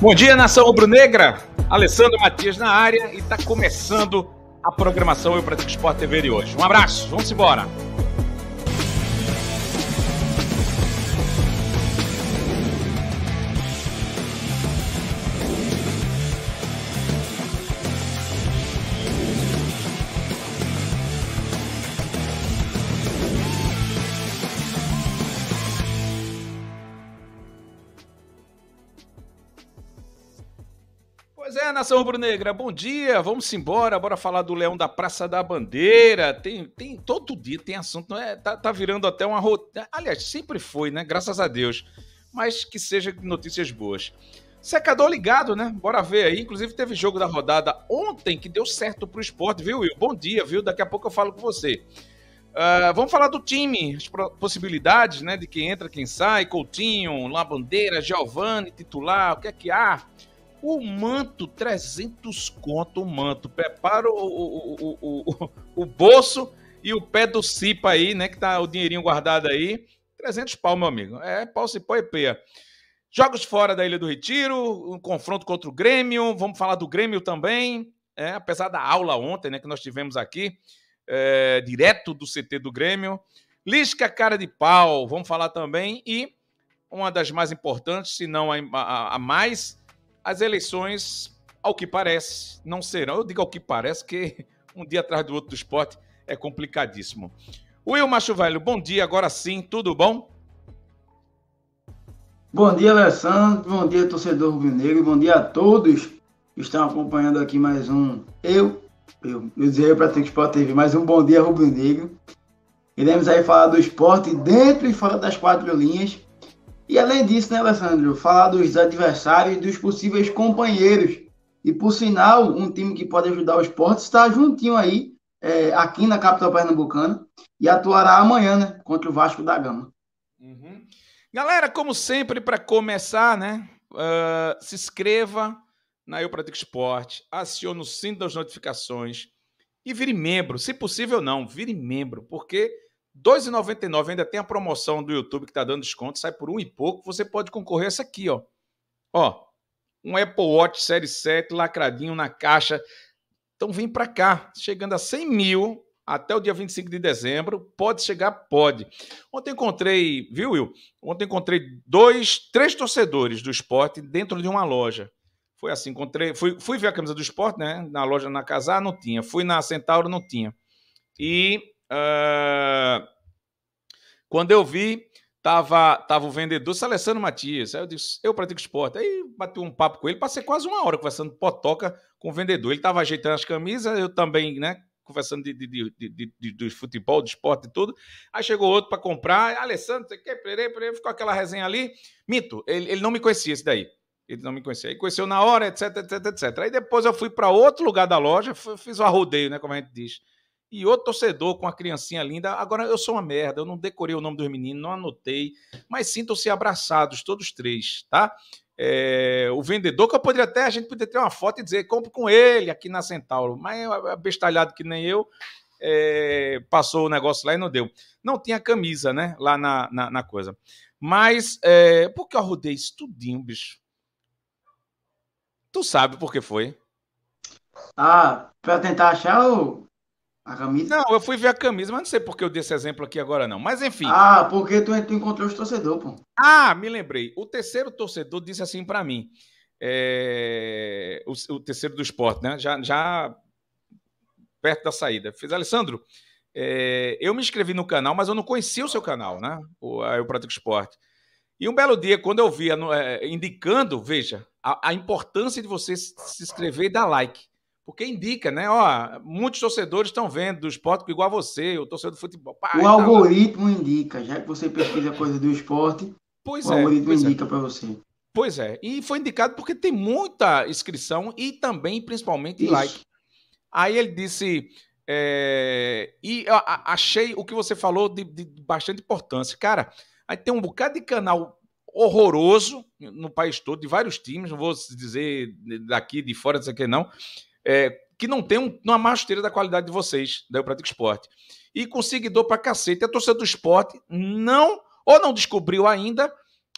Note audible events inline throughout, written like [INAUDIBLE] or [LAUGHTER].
Bom dia, nação rubro-negra. Alessandro Matias na área e está começando a programação Eu Pratico Esporte TV de hoje. Um abraço, vamos embora. Nação Rubro-Negra, bom dia, vamos embora, bora falar do Leão da Praça da Bandeira. Tem, tem todo dia tem assunto, é? Tá, tá virando até uma rotina. Aliás, sempre foi, né? Graças a Deus. Mas que seja notícias boas. Secador ligado, né? Bora ver aí. Inclusive, teve jogo da rodada ontem que deu certo pro esporte, viu, Will? Bom dia, viu? Daqui a pouco eu falo com você. Uh, vamos falar do time, as possibilidades, né? De quem entra, quem sai, Coutinho, Labandeira, Giovanni, titular, o que é que há? O manto, 300 conto, o manto. Prepara o, o, o, o, bolso e o pé do cipa aí, né? Que tá o dinheirinho guardado aí. 300 pau, meu amigo. É pau, cipó e peia. Jogos fora da Ilha do Retiro, um confronto contra o Grêmio. Vamos falar do Grêmio também. É, apesar da aula ontem, né? Que nós tivemos aqui, é, direto do CT do Grêmio. Lisca cara de pau, vamos falar também. E uma das mais importantes, se não a, a, a mais as eleições, ao que parece, não serão. Eu digo ao que parece, que [LAUGHS] um dia atrás do outro do esporte é complicadíssimo. Will Macho Velho, bom dia, agora sim, tudo bom? Bom dia, Alessandro, bom dia, torcedor rubro-negro, bom dia a todos que estão acompanhando aqui mais um Eu, eu, eu dizer para o Esporte TV, mais um bom dia, rubro-negro. Iremos aí falar do esporte dentro e fora das quatro linhas. E além disso, né, Alessandro, falar dos adversários e dos possíveis companheiros. E por sinal, um time que pode ajudar o esporte está juntinho aí, é, aqui na capital pernambucana, e atuará amanhã, né, contra o Vasco da Gama. Uhum. Galera, como sempre, para começar, né, uh, se inscreva na Eu Pratico Esporte, acione o sino das notificações e vire membro. Se possível, não, vire membro, porque 2,99 ainda tem a promoção do YouTube que está dando desconto, sai por um e pouco. Você pode concorrer a essa aqui, ó. Ó, um Apple Watch Série 7 lacradinho na caixa. Então vem para cá, chegando a 100 mil até o dia 25 de dezembro. Pode chegar? Pode. Ontem encontrei, viu, Will? Ontem encontrei dois, três torcedores do esporte dentro de uma loja. Foi assim, encontrei. Fui, fui ver a camisa do esporte, né? Na loja na casa não tinha. Fui na Centauro, não tinha. E ah, quando eu vi, tava, tava o vendedor Alessandro Matias. Aí eu disse, eu pratico esporte. Aí bati um papo com ele, passei quase uma hora conversando potoca com o vendedor. Ele tava ajeitando as camisas, eu também, né? Conversando de, de, de, de, de, de futebol, de esporte e tudo. Aí chegou outro para comprar, ah, Alessandro, você quer? Perê, perê, ficou aquela resenha ali. Mito, ele, ele não me conhecia esse daí. Ele não me conhecia. Ele conheceu na hora, etc, etc, etc. Aí depois eu fui para outro lugar da loja, fiz o arrodeio, né? Como a gente diz e outro torcedor com a criancinha linda. Agora eu sou uma merda, eu não decorei o nome dos meninos, não anotei, mas sintam-se abraçados todos três, tá? É, o vendedor, que eu poderia até, a gente poderia ter uma foto e dizer, compro com ele aqui na Centauro, mas é é bestalhado que nem eu, é, passou o negócio lá e não deu. Não tinha camisa, né, lá na, na, na coisa. Mas, é, que eu rodei isso tudinho, bicho? Tu sabe por que foi? Ah, pra tentar achar o... A camisa? Não, eu fui ver a camisa, mas não sei porque eu dei esse exemplo aqui agora, não. Mas enfim. Ah, porque tu, tu encontrou os torcedores, pô. Ah, me lembrei. O terceiro torcedor disse assim para mim. É... O, o, terceiro do esporte, né? Já, já perto da saída. Fiz, Alessandro, é... eu me inscrevi no canal, mas eu não conhecia o seu canal, né? O, eu pratico esporte. E um belo dia, quando eu vi é, indicando, veja, a, a importância de você se inscrever e dar like porque indica, né? Ó, muitos torcedores estão vendo do esporte igual a você, o torcedor do futebol. o né? algoritmo indica, já que você pesquisa coisa do esporte, pois o é, algoritmo é. indica é. para você. Pois é, e foi indicado porque tem muita inscrição e também, principalmente, Isso. like. Aí ele disse. É, e achei o que você falou de, de bastante importância. Cara, aí tem um bocado de canal horroroso no país todo, de vários times, não vou dizer daqui, de fora, dizer que não, é, que não tem uma masteira da qualidade de vocês, da né, Eu Pratico Esporte. E com seguidor pra cacete. A torcida do esporte não, ou não descobriu ainda,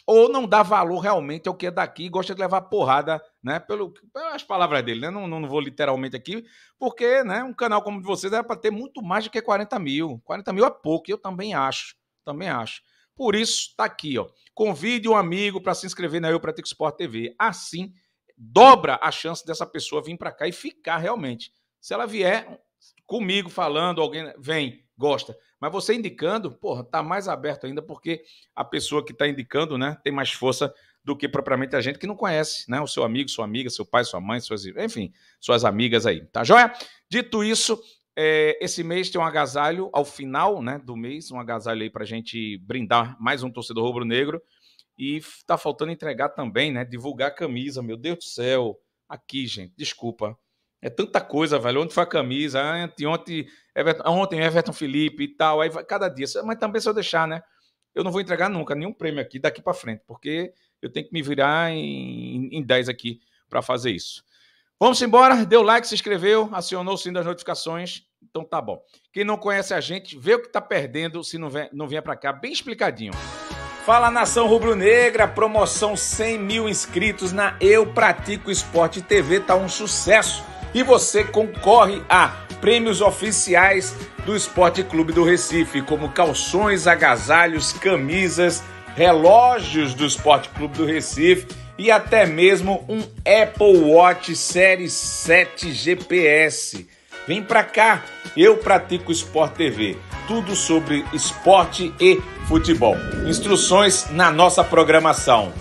ou não dá valor realmente ao que é daqui e gosta de levar porrada, né? Pelo, pelas palavras dele, né? Não, não, vou literalmente aqui, porque né, um canal como o de vocês era é para ter muito mais do que 40 mil. 40 mil é pouco, eu também acho. Também acho. Por isso, tá aqui, ó. Convide um amigo para se inscrever na Eu Pratico Esporte TV. Assim dobra a chance dessa pessoa vir para cá e ficar realmente. Se ela vier comigo falando, alguém vem, gosta. Mas você indicando, porra, tá mais aberto ainda porque a pessoa que está indicando, né, tem mais força do que propriamente a gente que não conhece, né? O seu amigo, sua amiga, seu pai, sua mãe, suas, enfim, suas amigas aí, tá joia? Dito isso, é, esse mês tem um agasalho ao final, né, do mês, um agasalho aí pra gente brindar mais um torcedor rubro-negro. E tá faltando entregar também, né? Divulgar a camisa, meu Deus do céu. Aqui, gente, desculpa. É tanta coisa, velho. Onde foi a camisa? Ontem, ah, ontem, Everton, ontem Everton Felipe e tal. Aí vai cada dia. Mas também se eu deixar, né? Eu não vou entregar nunca nenhum prêmio aqui daqui para frente, porque eu tenho que me virar em, 10 aqui para fazer isso. Vamos embora. Deu like, se inscreveu, acionou o sino das notificações. Então tá bom. Quem não conhece a gente, vê o que tá perdendo se não, vem, não vier para cá bem explicadinho. Fala nação rubro-negra, promoção 100 mil inscritos na Eu Pratico Esporte TV tá um sucesso e você concorre a prêmios oficiais do Esporte Clube do Recife, como calções, agasalhos, camisas, relógios do Esporte Clube do Recife e até mesmo um Apple Watch Série 7 GPS. Vem pra cá, eu pratico Sport TV. Tudo sobre esporte e futebol. Instruções na nossa programação.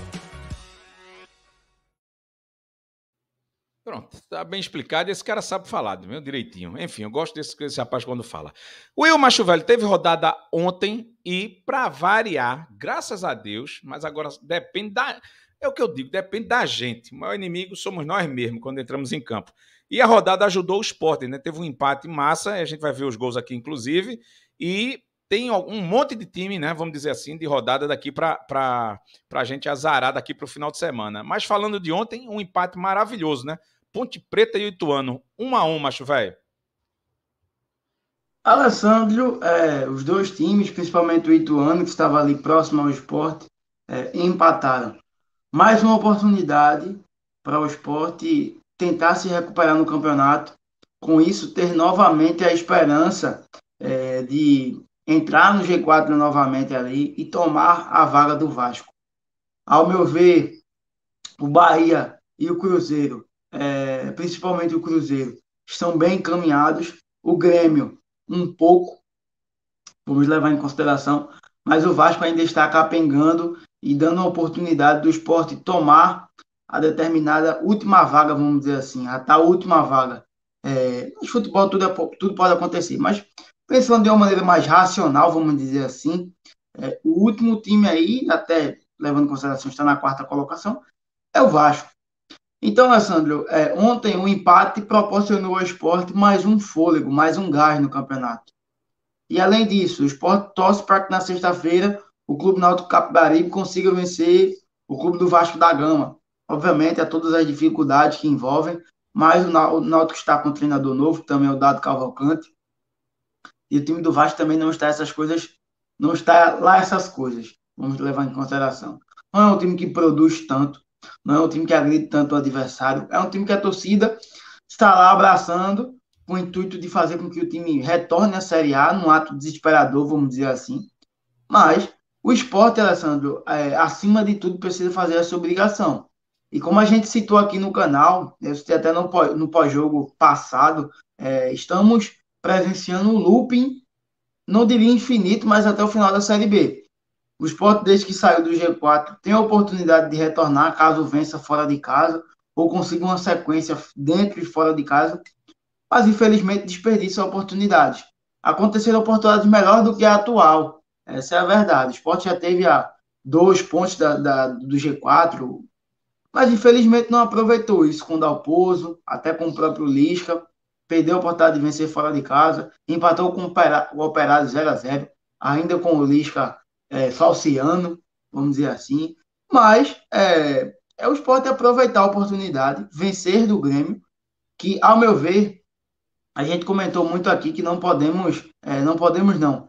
Pronto, tá bem explicado. Esse cara sabe falar, viu? direitinho. Enfim, eu gosto desse, desse rapaz quando fala. O Will Machuvelho teve rodada ontem e, para variar, graças a Deus, mas agora depende da. É o que eu digo, depende da gente. O maior inimigo somos nós mesmos quando entramos em campo. E a rodada ajudou o esporte, né? Teve um empate massa, a gente vai ver os gols aqui, inclusive. E tem um monte de time, né? Vamos dizer assim, de rodada daqui para a gente azarar daqui para o final de semana. Mas falando de ontem, um empate maravilhoso, né? Ponte Preta e Ituano, um a um, macho velho. Alessandro, é, os dois times, principalmente o Ituano, que estava ali próximo ao esporte, é, empataram. Mais uma oportunidade para o esporte tentar se recuperar no campeonato, com isso ter novamente a esperança é, de entrar no G4 novamente ali e tomar a vaga do Vasco. Ao meu ver, o Bahia e o Cruzeiro, é, principalmente o Cruzeiro, estão bem encaminhados. O Grêmio, um pouco, vamos levar em consideração, mas o Vasco ainda está capengando e dando a oportunidade do esporte tomar a determinada última vaga, vamos dizer assim, a tal última vaga. É, futebol tudo, é, tudo pode acontecer, mas pensando de uma maneira mais racional, vamos dizer assim, é, o último time aí, até levando em consideração está na quarta colocação, é o Vasco. Então, Alessandro, é, ontem o empate proporcionou ao esporte mais um fôlego, mais um gás no campeonato. E além disso, o esporte torce para que na sexta-feira o Clube Náutico Capibaribe consiga vencer o Clube do Vasco da Gama obviamente, a é todas as dificuldades que envolvem, mas o Náutico está com um treinador novo, também é o Dado Cavalcante, e o time do Vasco também não está essas coisas, não está lá essas coisas, vamos levar em consideração. Não é um time que produz tanto, não é um time que agride tanto o adversário, é um time que a torcida está lá abraçando com o intuito de fazer com que o time retorne à Série A, num ato desesperador, vamos dizer assim. Mas o esporte, Alessandro, é, acima de tudo, precisa fazer essa obrigação. E como a gente citou aqui no canal, eu citei até no, pós-jogo passado, é, estamos presenciando um looping, não diria infinito, mas até o final da Série B. O Sport, desde que saiu do G4, tem a oportunidade de retornar caso vença fora de casa ou consiga uma sequência dentro e fora de casa, mas infelizmente desperdiça oportunidades. Aconteceram oportunidades melhores do que a atual, essa é a verdade. O Sport já teve a dois pontos da, da, do G4, mas infelizmente não aproveitou isso com o Dalpozo, até com o próprio Lisca. Perdeu a oportunidade de vencer fora de casa, empatou com o Operário 0 a 0 ainda com o Lisca é, vamos dizer assim. Mas é, é o esporte aproveitar a oportunidade, vencer do Grêmio, que, ao meu ver, a gente comentou muito aqui que não podemos, é, não podemos não.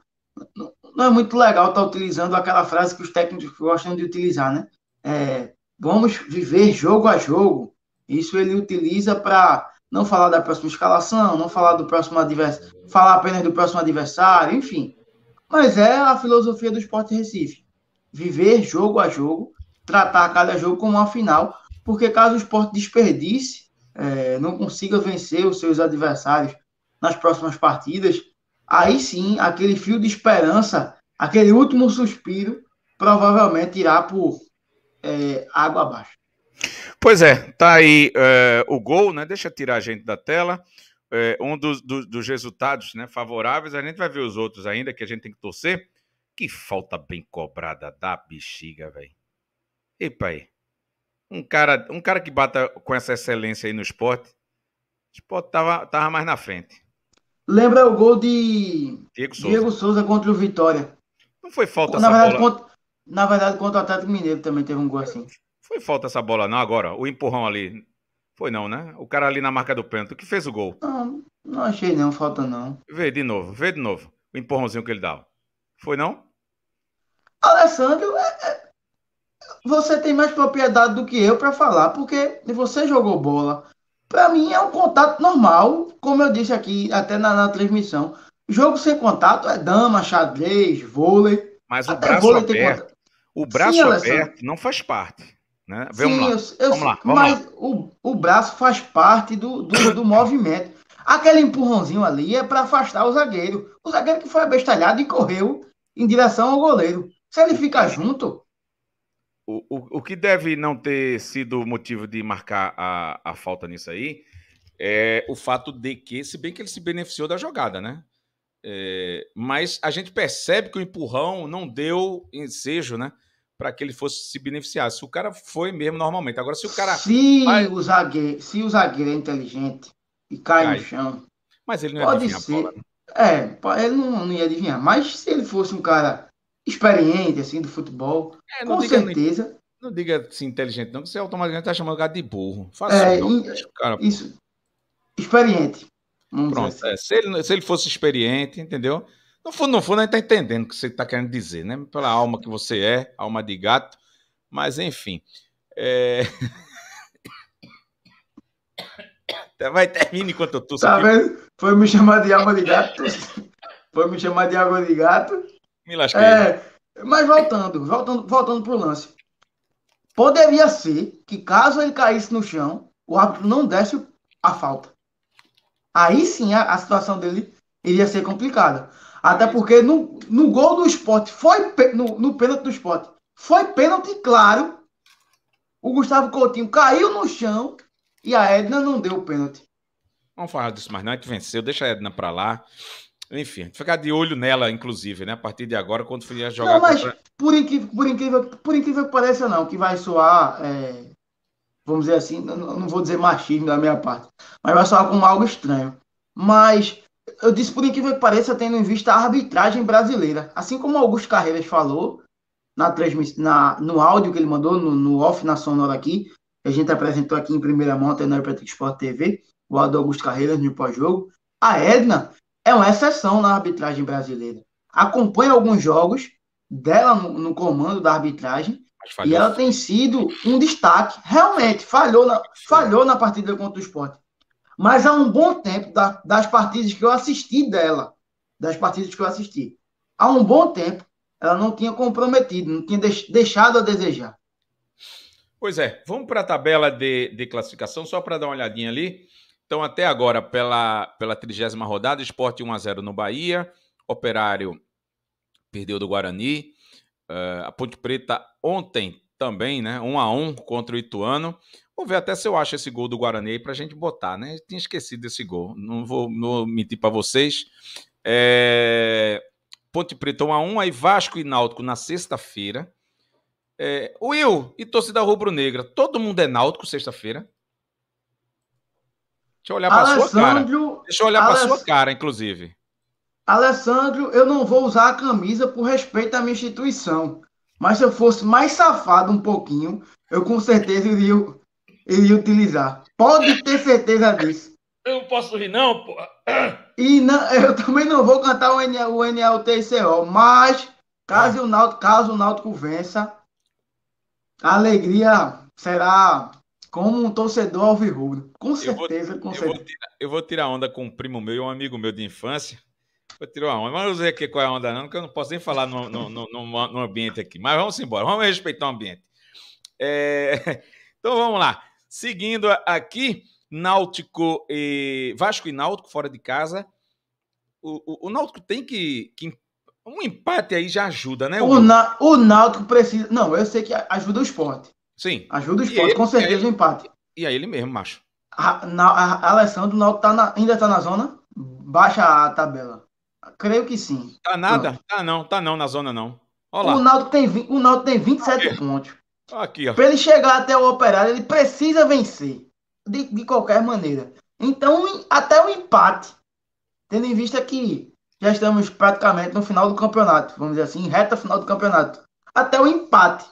Não é muito legal estar tá utilizando aquela frase que os técnicos gostam de utilizar, né? É, Vamos viver jogo a jogo. Isso ele utiliza para não falar da próxima escalação, não falar do próximo adversário, falar apenas do próximo adversário, enfim. Mas é a filosofia do Esporte Recife. Viver jogo a jogo, tratar cada jogo como uma final, porque caso o esporte desperdice, é, não consiga vencer os seus adversários nas próximas partidas, aí sim, aquele fio de esperança, aquele último suspiro, provavelmente irá por é, água abaixo. Pois é, tá aí é, o gol, né? Deixa eu tirar a gente da tela. É, um dos, dos, resultados né, favoráveis, a gente vai ver os outros ainda, que a gente tem que torcer. Que falta bem cobrada da bexiga, velho. Epa aí. Um cara, um cara que bata com essa excelência aí no esporte, o esporte tava, tava mais na frente. Lembra o gol de Diego Souza, Diego Souza contra o Vitória. Não foi falta Na essa verdade, bola. Contra... Na verdade, contra o Atlético Mineiro também teve um gol assim. Foi falta essa bola, não, agora. O empurrão ali. Foi não, né? O cara ali na marca do pênalti, que fez o gol. Não, não achei não, falta não. Vê de novo, vê de novo. O empurrãozinho que ele dá. Foi não? Alessandro, é, é, você tem mais propriedade do que eu para falar, porque você jogou bola. Para mim é um contato normal, como eu disse aqui até na, na transmissão. Jogo sem contato é dama, xadrez, vôlei. Mas o braço aberto, o braço Sim, aberto não faz parte. Né? Vamos, Sim, lá. Eu, eu, vamos lá. vamos mas lá. mas O, o braço faz parte do, do, do [COUGHS] movimento. Aquele empurrãozinho ali é para afastar o zagueiro. O zagueiro que foi abestalhado e correu em direção ao goleiro. Se ele ficar junto. O, o, o que deve não ter sido motivo de marcar a, a falta nisso aí é o fato de que, se bem que ele se beneficiou da jogada, né? É, mas a gente percebe que o empurrão não deu ensejo, né? para que ele fosse se beneficiar. Se o cara foi mesmo normalmente. Agora, se o cara. Se, vai... o, zagueiro, se o zagueiro é inteligente e cai, cai. no chão. Mas ele não ia pode adivinhar ser. a bola. Né? É, ele não, não ia adivinhar. Mas se ele fosse um cara experiente, assim, do futebol, é, com certeza. não diga assim, inteligente, não, que você automaticamente está chamando o cara de burro. Faça é, não, e, cara, isso. Experiente. Pronto. Assim. É, se, ele, se ele fosse experiente, entendeu? No fundo, no fundo, a gente está entendendo o que você está querendo dizer, né? Pela alma que você é, alma de gato. Mas, enfim. É... [COUGHS] Vai, termina enquanto eu tô. Tá vendo? Foi me chamar de alma de gato. [LAUGHS] Foi me chamar de água de gato. Me lasquei. É, mas voltando, voltando, voltando pro lance. Poderia ser que caso ele caísse no chão, o árbitro não desse a falta. Aí sim a, a situação dele iria ser complicada. Até porque no, no gol do esporte, foi no, no pênalti do esporte, foi pênalti claro. O Gustavo Coutinho caiu no chão e a Edna não deu o pênalti. Vamos falar disso mais não, é que venceu, deixa a Edna pra lá. Enfim, ficar de olho nela, inclusive, né? A partir de agora, quando for jogar. Não, mas contra... por, incrível, por, incrível, por incrível que pareça, não, que vai soar, é, vamos dizer assim, não, não vou dizer machismo da minha parte, mas vai soar como algo estranho. Mas eu disse, por incrível que pareça, tendo em vista a arbitragem brasileira. Assim como Augusto Carreiras falou na transmiss... na, no áudio que ele mandou, no, no off, na sonora aqui, que a gente apresentou aqui em primeira mão até na Patrick Sport TV, o áudio Augusto Carreiras no pós-jogo. A Edna é uma exceção na arbitragem brasileira. Acompanha alguns jogos dela no, no comando da arbitragem e ela tem sido um destaque. Realmente, falhou na, falhou na partida contra o esporte mas há um bom tempo da, das partidas que eu assisti dela, das partidas que eu assisti, há um bom tempo ela não tinha comprometido, não tinha deixado a desejar. Pois é, vamos para a tabela de, de classificação, só para dar uma olhadinha ali. Então, até agora, pela, pela 30 rodada, Esporte 1x0 no Bahia, Operário perdeu do Guarani, uh, a Ponte Preta ontem também, né? Um a um contra o Ituano. Vou ver até se eu acho esse gol do Guarani para pra gente botar, né? Eu tinha esquecido desse gol. Não vou, não mentir para vocês. É... Ponte Preta 1 a 1 aí Vasco e Náutico na sexta-feira. É... Will e torcida rubro-negra, todo mundo é Náutico sexta-feira? Deixa eu olhar para sua cara. Deixa eu olhar Aless... para sua cara, inclusive. Alessandro, eu não vou usar a camisa por respeito à minha instituição. Mas se eu fosse mais safado um pouquinho, eu com certeza iria, iria utilizar. Pode ter certeza disso. Eu não posso rir, não, porra. E não, eu também não vou cantar o, N, NLTCO, mas caso o Náutico, caso o Náutico vença, a alegria será como um torcedor alvirrubro. Com certeza, vou, com eu certeza. Vou tirar, eu vou tirar onda com um primo meu e um amigo meu de infância. Vou tirar uma onda. Mas não sei aqui qual é a onda, não, que eu não posso nem falar no, no, no, no ambiente aqui. Mas vamos embora, vamos respeitar o ambiente. É... [LAUGHS] Então vamos lá. Seguindo aqui, Náutico e. Vasco e Náutico fora de casa. O, o, o Náutico tem que, que, Um empate aí já ajuda, né? O, na, o Náutico precisa. Não, eu sei que ajuda o esporte. Sim. Ajuda o esporte, ele, com certeza ele, o empate. E aí ele mesmo, macho. A, na, a Alessandro, o Náutico tá na, ainda tá na zona baixa a tabela. Creio que sim. Tá nada? Pronto. Tá não, tá não na zona não. Olá. O Náutico tem, o Náutico tem 27 Aqui. pontos. Aqui, ó. Pra ele chegar até o operário, ele precisa vencer. De, de qualquer maneira. Então, até o empate. Tendo em vista que já estamos praticamente no final do campeonato. Vamos dizer assim, reta final do campeonato. Até o empate.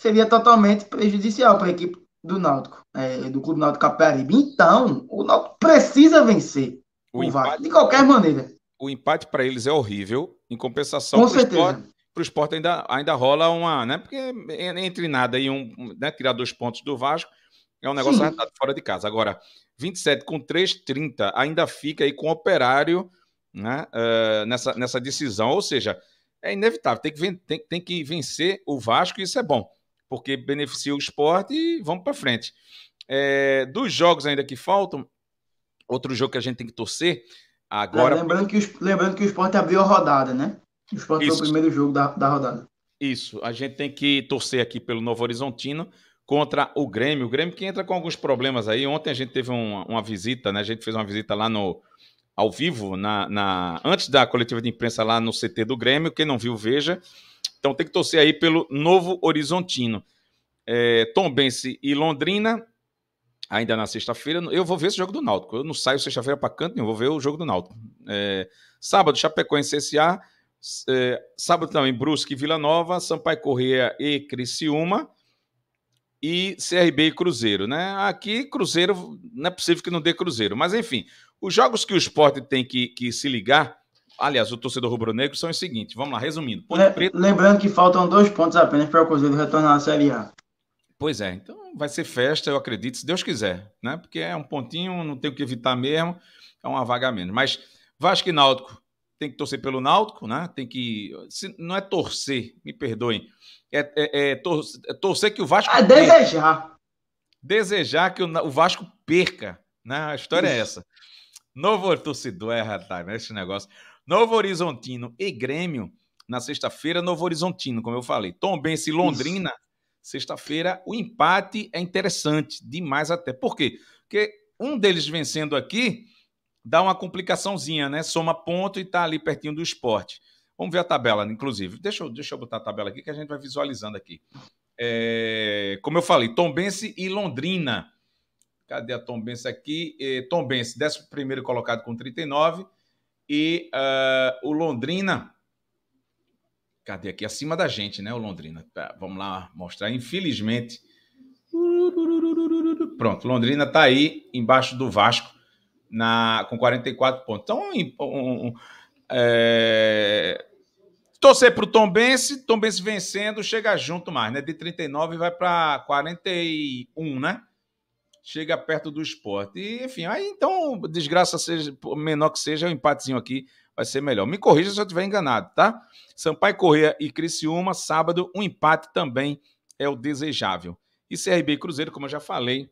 Seria totalmente prejudicial para a equipe do Náutico, é, do Clube Náutico Caparibe. Então, o Náutico precisa vencer o, o empate... Vasco, de qualquer maneira o empate para eles é horrível. Em compensação, para o esporte, esporte, ainda, ainda rola uma. Né? Porque entre nada e um. Né? Tirar dois pontos do Vasco é um negócio arretado fora de casa. Agora, 27 com 3,30 ainda fica aí com o operário né? Uh, nessa, nessa decisão. Ou seja, é inevitável. Tem que, tem, tem que vencer o Vasco e isso é bom, porque beneficia o esporte e vamos para frente. É, eh, dos jogos ainda que faltam, outro jogo que a gente tem que torcer Agora... É, lembrando, que o, lembrando que o esporte abriu a rodada, né? O esporte Isso. foi o primeiro jogo da, da rodada. Isso, a gente tem que torcer aqui pelo Novo Horizontino contra o Grêmio. O Grêmio que entra com alguns problemas aí. Ontem a gente teve uma, uma visita, né? A gente fez uma visita lá no ao vivo, na, na, antes da coletiva de imprensa lá no CT do Grêmio. Quem não viu, veja. Então tem que torcer aí pelo Novo Horizontino. É, Tombense e Londrina ainda na sexta-feira. Eu vou ver esse jogo do Náutico. Eu não saio sexta-feira para canto nenhum, vou ver o jogo do Náutico. É, sábado, Chapecoense CSA. É, sábado também, Brusque Vila Nova, Sampaio Corrêa e Criciúma. E CRB e Cruzeiro, né? Aqui, Cruzeiro, não é possível que não dê Cruzeiro. Mas, enfim, os jogos que o esporte tem que, que se ligar, aliás, o torcedor rubro-negro, são os seguintes. Vamos lá, resumindo. Le, lembrando que faltam dois pontos apenas para o Cruzeiro retornar à Série A. Pois é, então vai ser festa, eu acredito, se Deus quiser, né? Porque é um pontinho, não tem o que evitar mesmo, é uma vaga menos. Mas Vasco e Náutico, tem que torcer pelo Náutico, né? Tem que. Se, não é torcer, me perdoem. É, é, é, tor, é torcer que o Vasco. É desejar. Desejar que o, o, Vasco perca. Né? A história é Isso. é essa. Novo torcedor é rapaz, né? esse negócio. Novo Horizontino e Grêmio na sexta-feira, Novo Horizontino, como eu falei. Tombense e Londrina Isso. Sexta-feira, o empate é interessante demais até. Por quê? Porque um deles vencendo aqui dá uma complicaçãozinha, né? Soma ponto e tá ali pertinho do esporte. Vamos ver a tabela, inclusive. Deixa eu, deixa eu botar a tabela aqui que a gente vai visualizando aqui. É, como eu falei, Tombense e Londrina. Cadê a Tombense aqui? É, Tombense, 11 colocado com 39. E uh, o Londrina Cadê aqui? Acima da gente, né, o Londrina? Tá, vamos lá mostrar. Infelizmente. Pronto, Londrina está aí embaixo do Vasco na, com 44 pontos. Então, um, um, é... torcer para o Tom Bense, Tom Bense vencendo, chega junto mais, né? De 39 vai para 41, né? Chega perto do esporte. E, enfim, aí então, desgraça seja menor que seja, o é um empatezinho aqui vai ser melhor. Me corrija se eu estiver enganado, tá? Sampaio Corrêa e Criciúma, sábado, um empate também é o desejável. E CRB e Cruzeiro, como eu já falei,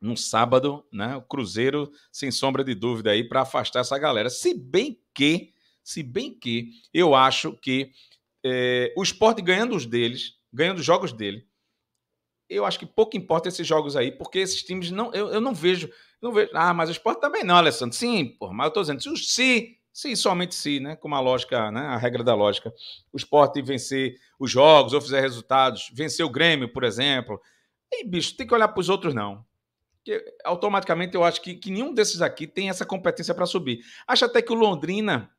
no sábado, né? O Cruzeiro, sem sombra de dúvida, aí para afastar essa galera. Se bem que, se bem que, eu acho que é, o esporte ganhando os deles, ganhando os jogos dele, eu acho que pouco importa esses jogos aí, porque esses times não, eu, eu não vejo, não vejo. Ah, mas o esporte também não, Alessandro. Sim, mais mas eu tô dizendo, se, se somente se, né, como a lógica, né, a regra da lógica, o esporte vencer os jogos ou fizer resultados, vencer o Grêmio, por exemplo. E, bicho, tem que olhar para os outros, não. Porque automaticamente eu acho que, que nenhum desses aqui tem essa competência para subir. Acho até que o Londrina,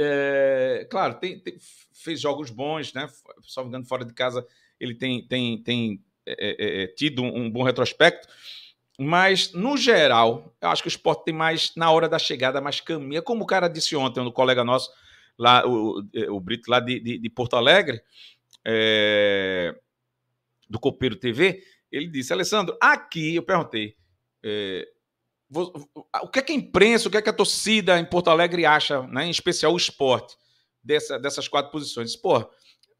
é, claro, tem, tem, fez jogos bons, né? Só me engano, fora de casa ele tem, tem, tem é, é, é tido um bom retrospecto mas, no geral, eu acho que o esporte tem mais, na hora da chegada, mais caminha. É como o cara disse ontem, um colega nosso, lá, o, o Brito, lá de, de, de Porto Alegre, é, do Copeiro TV, ele disse, Alessandro, aqui, eu perguntei, é, vou, o que é que a imprensa, o que é que a torcida em Porto Alegre acha, né, em especial o esporte, dessa, dessas quatro posições? Pô,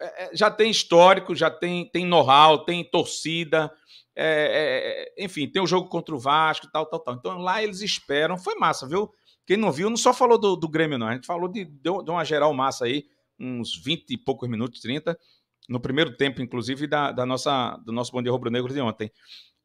é, é, já tem histórico, já tem, tem know-how, tem torcida, é, é, é, enfim, tem o jogo contra o Vasco, tal, tal, tal. Então lá eles esperam. Foi massa, viu? Quem não viu, não só falou do, do Grêmio, não. A gente falou de, de uma geral massa aí, uns 20 e poucos minutos, 30, no primeiro tempo, inclusive, da, da nossa, do nosso Bom Dia Rubro Negro de ontem.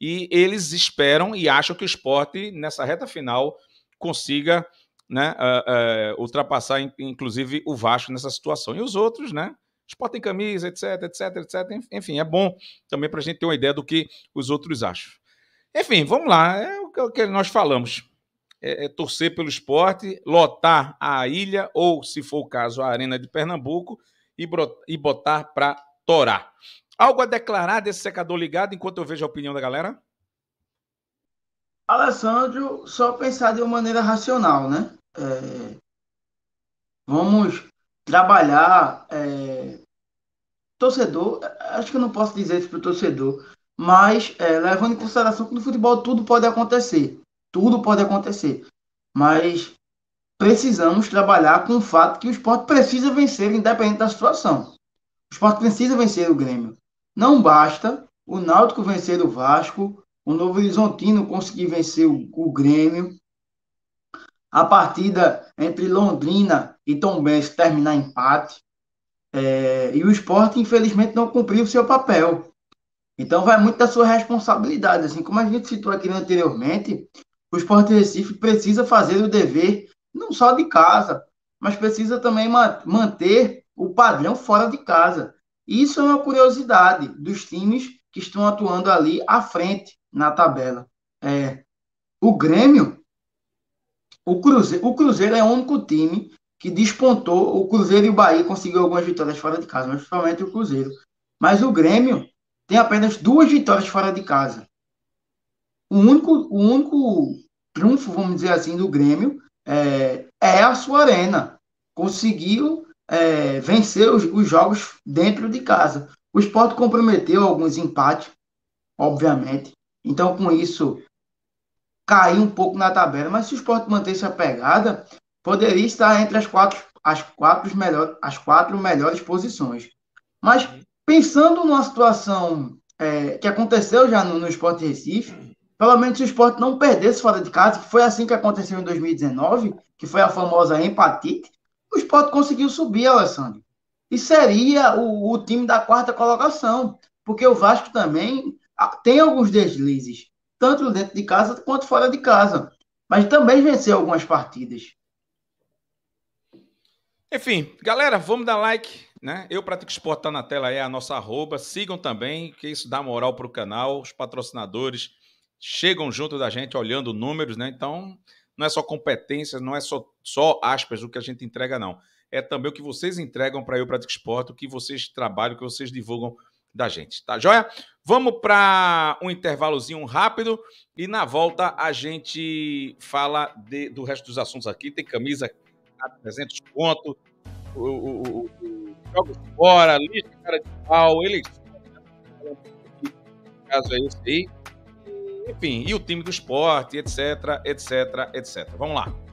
E eles esperam e acham que o esporte, nessa reta final, consiga né, uh, uh, ultrapassar, inclusive, o Vasco nessa situação. E os outros, né? Esporte em camisa, etc, etc, etc. Enfim, é bom também para a gente ter uma ideia do que os outros acham. Enfim, vamos lá. É o que nós falamos. É, é torcer pelo esporte, lotar a ilha, ou, se for o caso, a Arena de Pernambuco, e, e botar para torar. Algo a declarar desse secador ligado enquanto eu vejo a opinião da galera? Alessandro, só pensar de uma maneira racional, né? É... Vamos trabalhar é, torcedor, acho que eu não posso dizer isso para o torcedor, mas é, levando em consideração que no futebol tudo pode acontecer. Tudo pode acontecer. Mas precisamos trabalhar com o fato que o esporte precisa vencer, independente da situação. O esporte precisa vencer o Grêmio. Não basta o Náutico vencer o Vasco, o Novo Horizontino conseguir vencer o, o Grêmio, a partida entre Londrina e Tombense terminar empate. É, e o esporte, infelizmente, não cumpriu o seu papel. Então vai muito da sua responsabilidade. Assim como a gente citou aqui anteriormente, o Esporte Recife precisa fazer o dever não só de casa, mas precisa também ma manter o padrão fora de casa. Isso é uma curiosidade dos times que estão atuando ali à frente na tabela. É, o Grêmio o Cruzeiro, o Cruzeiro é o único time que despontou. O Cruzeiro e o Bahia conseguiu algumas vitórias fora de casa, mas principalmente o Cruzeiro. Mas o Grêmio tem apenas duas vitórias fora de casa. O único, o único triunfo, vamos dizer assim, do Grêmio é, é a sua arena. Conseguiu é, vencer os, os jogos dentro de casa. O esporte comprometeu alguns empates, obviamente. Então, com isso, cair um pouco na tabela, mas se o Sport mantesse a pegada, poderia estar entre as quatro, as quatro, melhor, as quatro melhores posições. Mas uhum. pensando numa situação é, que aconteceu já no, no Sport Recife, pelo menos se o esporte não perdesse fora de casa, que foi assim que aconteceu em 2019, que foi a famosa empatite, o esporte conseguiu subir, Alessandro. E seria o, o time da quarta colocação, porque o Vasco também ah, tem alguns deslizes tanto dentro de casa quanto fora de casa. Mas também venceu algumas partidas. Enfim, galera, vamos dar like, né? Eu Pratico Esporte tá na tela aí, é a nossa arroba. Sigam também, que isso dá moral para o canal. Os patrocinadores chegam junto da gente olhando números, né? Então, não é só competência, não é só, só aspas o que a gente entrega, não. É também o que vocês entregam para Eu Pratico Esporte, o que vocês trabalham, o que vocês divulgam da gente, tá joia? Vamos para um intervalozinho rápido e na volta a gente fala de, do resto dos assuntos aqui. Tem camisa a 300 pontos, o, o, o, o jogos fora, lista cara de pau, ele né? caso é esse aí. Enfim, e o time do esporte, etc, etc, etc. Vamos lá.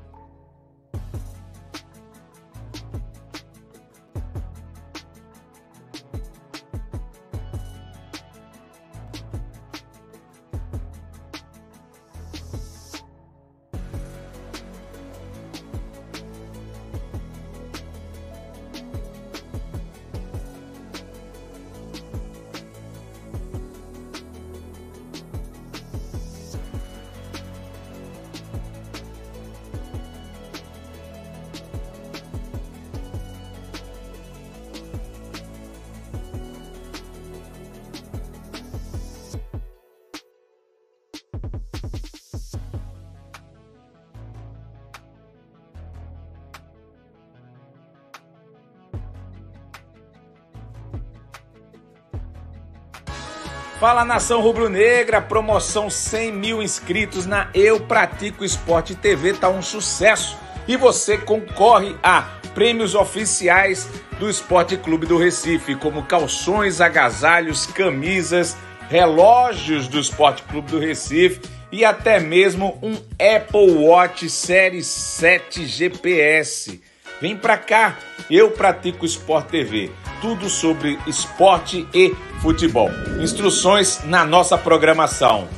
Fala nação rubro-negra, promoção 100 mil inscritos na Eu Pratico Esporte TV tá um sucesso e você concorre a prêmios oficiais do Esporte Clube do Recife, como calções, agasalhos, camisas, relógios do Esporte Clube do Recife e até mesmo um Apple Watch Série 7 GPS. Vem pra cá, eu pratico Esporte TV tudo sobre esporte e futebol. Instruções na nossa programação.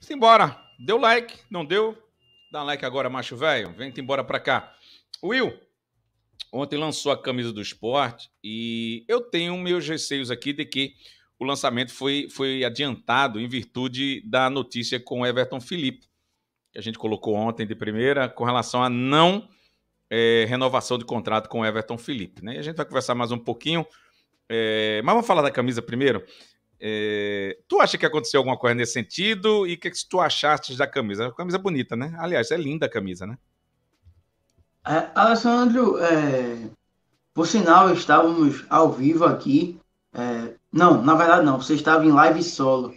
Simbora. Deu like? Não deu? Dá like agora, macho velho. Vem embora pra cá. Will, ontem lançou a camisa do esporte e eu tenho meus receios aqui de que o lançamento foi, foi adiantado em virtude da notícia com Everton Felipe, que a gente colocou ontem de primeira, com relação a não é, renovação de contrato com o Everton Felipe. Né? E a gente vai conversar mais um pouquinho. É, mas vamos falar da camisa primeiro. É, tu acha que aconteceu alguma coisa nesse sentido? E o que, é que tu achaste da camisa? É a camisa bonita, né? Aliás, é linda a camisa, né? É, Alessandro, é, por sinal, estávamos ao vivo aqui. É, não, na verdade não, você estava em live solo.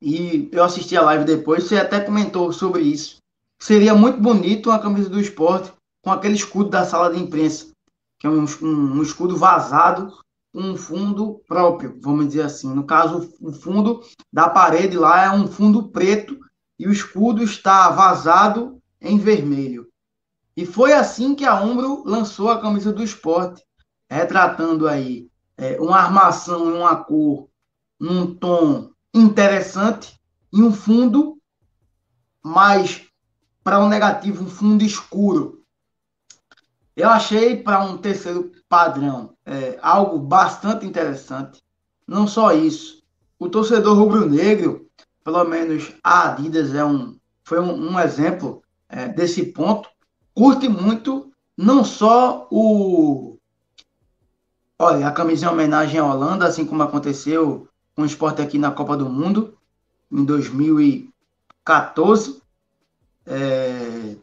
e eu assisti a live depois, você até comentou sobre isso. Seria muito bonito uma camisa do esporte com aquele escudo da sala de imprensa, que é um, um, um escudo vazado, com um fundo próprio, vamos dizer assim. No caso, o fundo da parede lá é um fundo preto e o escudo está vazado em vermelho. E foi assim que a Umbro lançou a camisa do esporte, retratando aí é, uma armação em uma cor, num tom interessante e um fundo mais para o um negativo, um fundo escuro, eu achei para um terceiro padrão é, algo bastante interessante. Não só isso, o torcedor rubro-negro, pelo menos a Adidas é um, foi um, um exemplo é, desse ponto, curte muito não só o. Olha, a camisa em homenagem à Holanda, assim como aconteceu com o esporte aqui na Copa do Mundo, em 2014. É,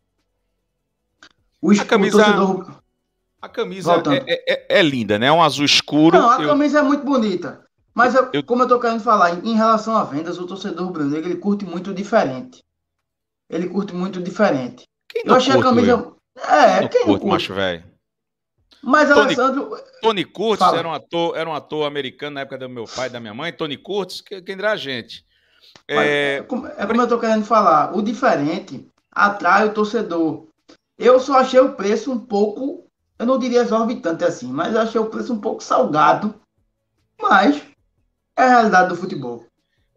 o, a camisa, o torcedor... a camisa é, é, é, é, linda, né? É um azul escuro. Não, a eu... camisa é muito bonita. Mas eu, eu... como eu estou querendo falar, em relação a vendas, o torcedor rubro-negro ele curte muito diferente. Ele curte muito diferente. Quem eu achei curto, a camisa. Eu? É, quem, não quem curte, curte? macho velho. Mas Tony, Alessandro. Tony Curtis era um, ator, era um ator americano na época do meu pai e da minha mãe. Tony Curtis, quem dirá a gente. É, Mas, é como, é como eu estou querendo falar, o diferente atrai o torcedor. Eu só achei o preço um pouco, eu não diria exorbitante assim, mas achei o preço um pouco salgado. Mas é a realidade do futebol.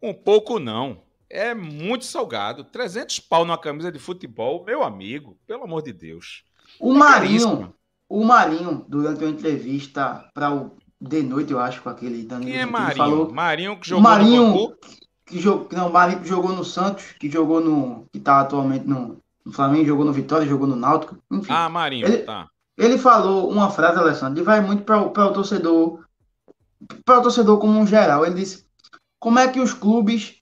Um pouco não. É muito salgado. 300 pau numa camisa de futebol, meu amigo, pelo amor de Deus. O é Marinho, o Marinho, durante uma entrevista para o de noite, eu acho, com aquele Danilo. Quem é Marinho? Falou, Marinho que jogou Marinho, no que jogou, não, Marinho que jogou no Santos, que jogou no que tá atualmente no no Flamengo, jogou no Vitória, jogou no Náutico, enfim. Ah, Marinho, ele, tá. Ele falou uma frase, Alessandro, ele vai muito para o torcedor, para o torcedor como um geral. Ele disse: como é que os clubes,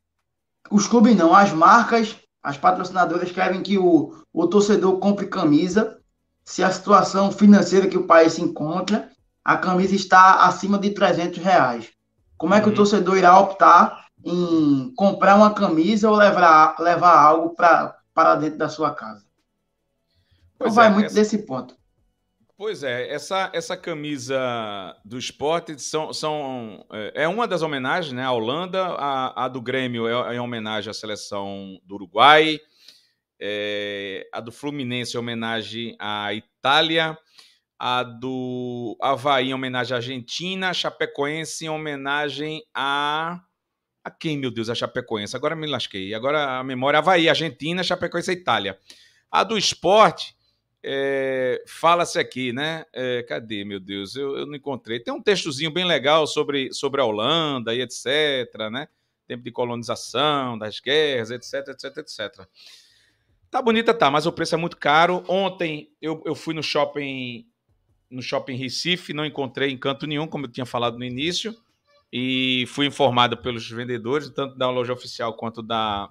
os clubes não, as marcas, as patrocinadoras querem que o, o torcedor compre camisa se a situação financeira que o país se encontra, a camisa está acima de 300 reais. Como é que uhum. o torcedor irá optar em comprar uma camisa ou levar, levar algo para para dentro da sua casa. Pois então, vai é, muito essa... desse ponto. Pois é, essa, essa camisa do esporte são, são, é, é uma das homenagens né, à Holanda, a, a do Grêmio é, é, em homenagem à seleção do Uruguai, é, a do Fluminense é homenagem à Itália, a do Havaí em homenagem à Argentina, Chapecoense em homenagem a a quem, meu Deus, a Chapecoense? Agora me lasquei. Agora a memória Havaí, Argentina, Chapecoense e Itália. A do esporte, é, fala-se aqui, né? É, cadê, meu Deus? Eu, eu, não encontrei. Tem um textozinho bem legal sobre, sobre a Holanda e etc, né? Tempo de colonização, das guerras, etc, etc, etc. Tá bonita, tá, mas o preço é muito caro. Ontem eu, eu fui no shopping no shopping Recife, não encontrei encanto nenhum, como eu tinha falado no início e fui informado pelos vendedores, tanto da loja oficial quanto da,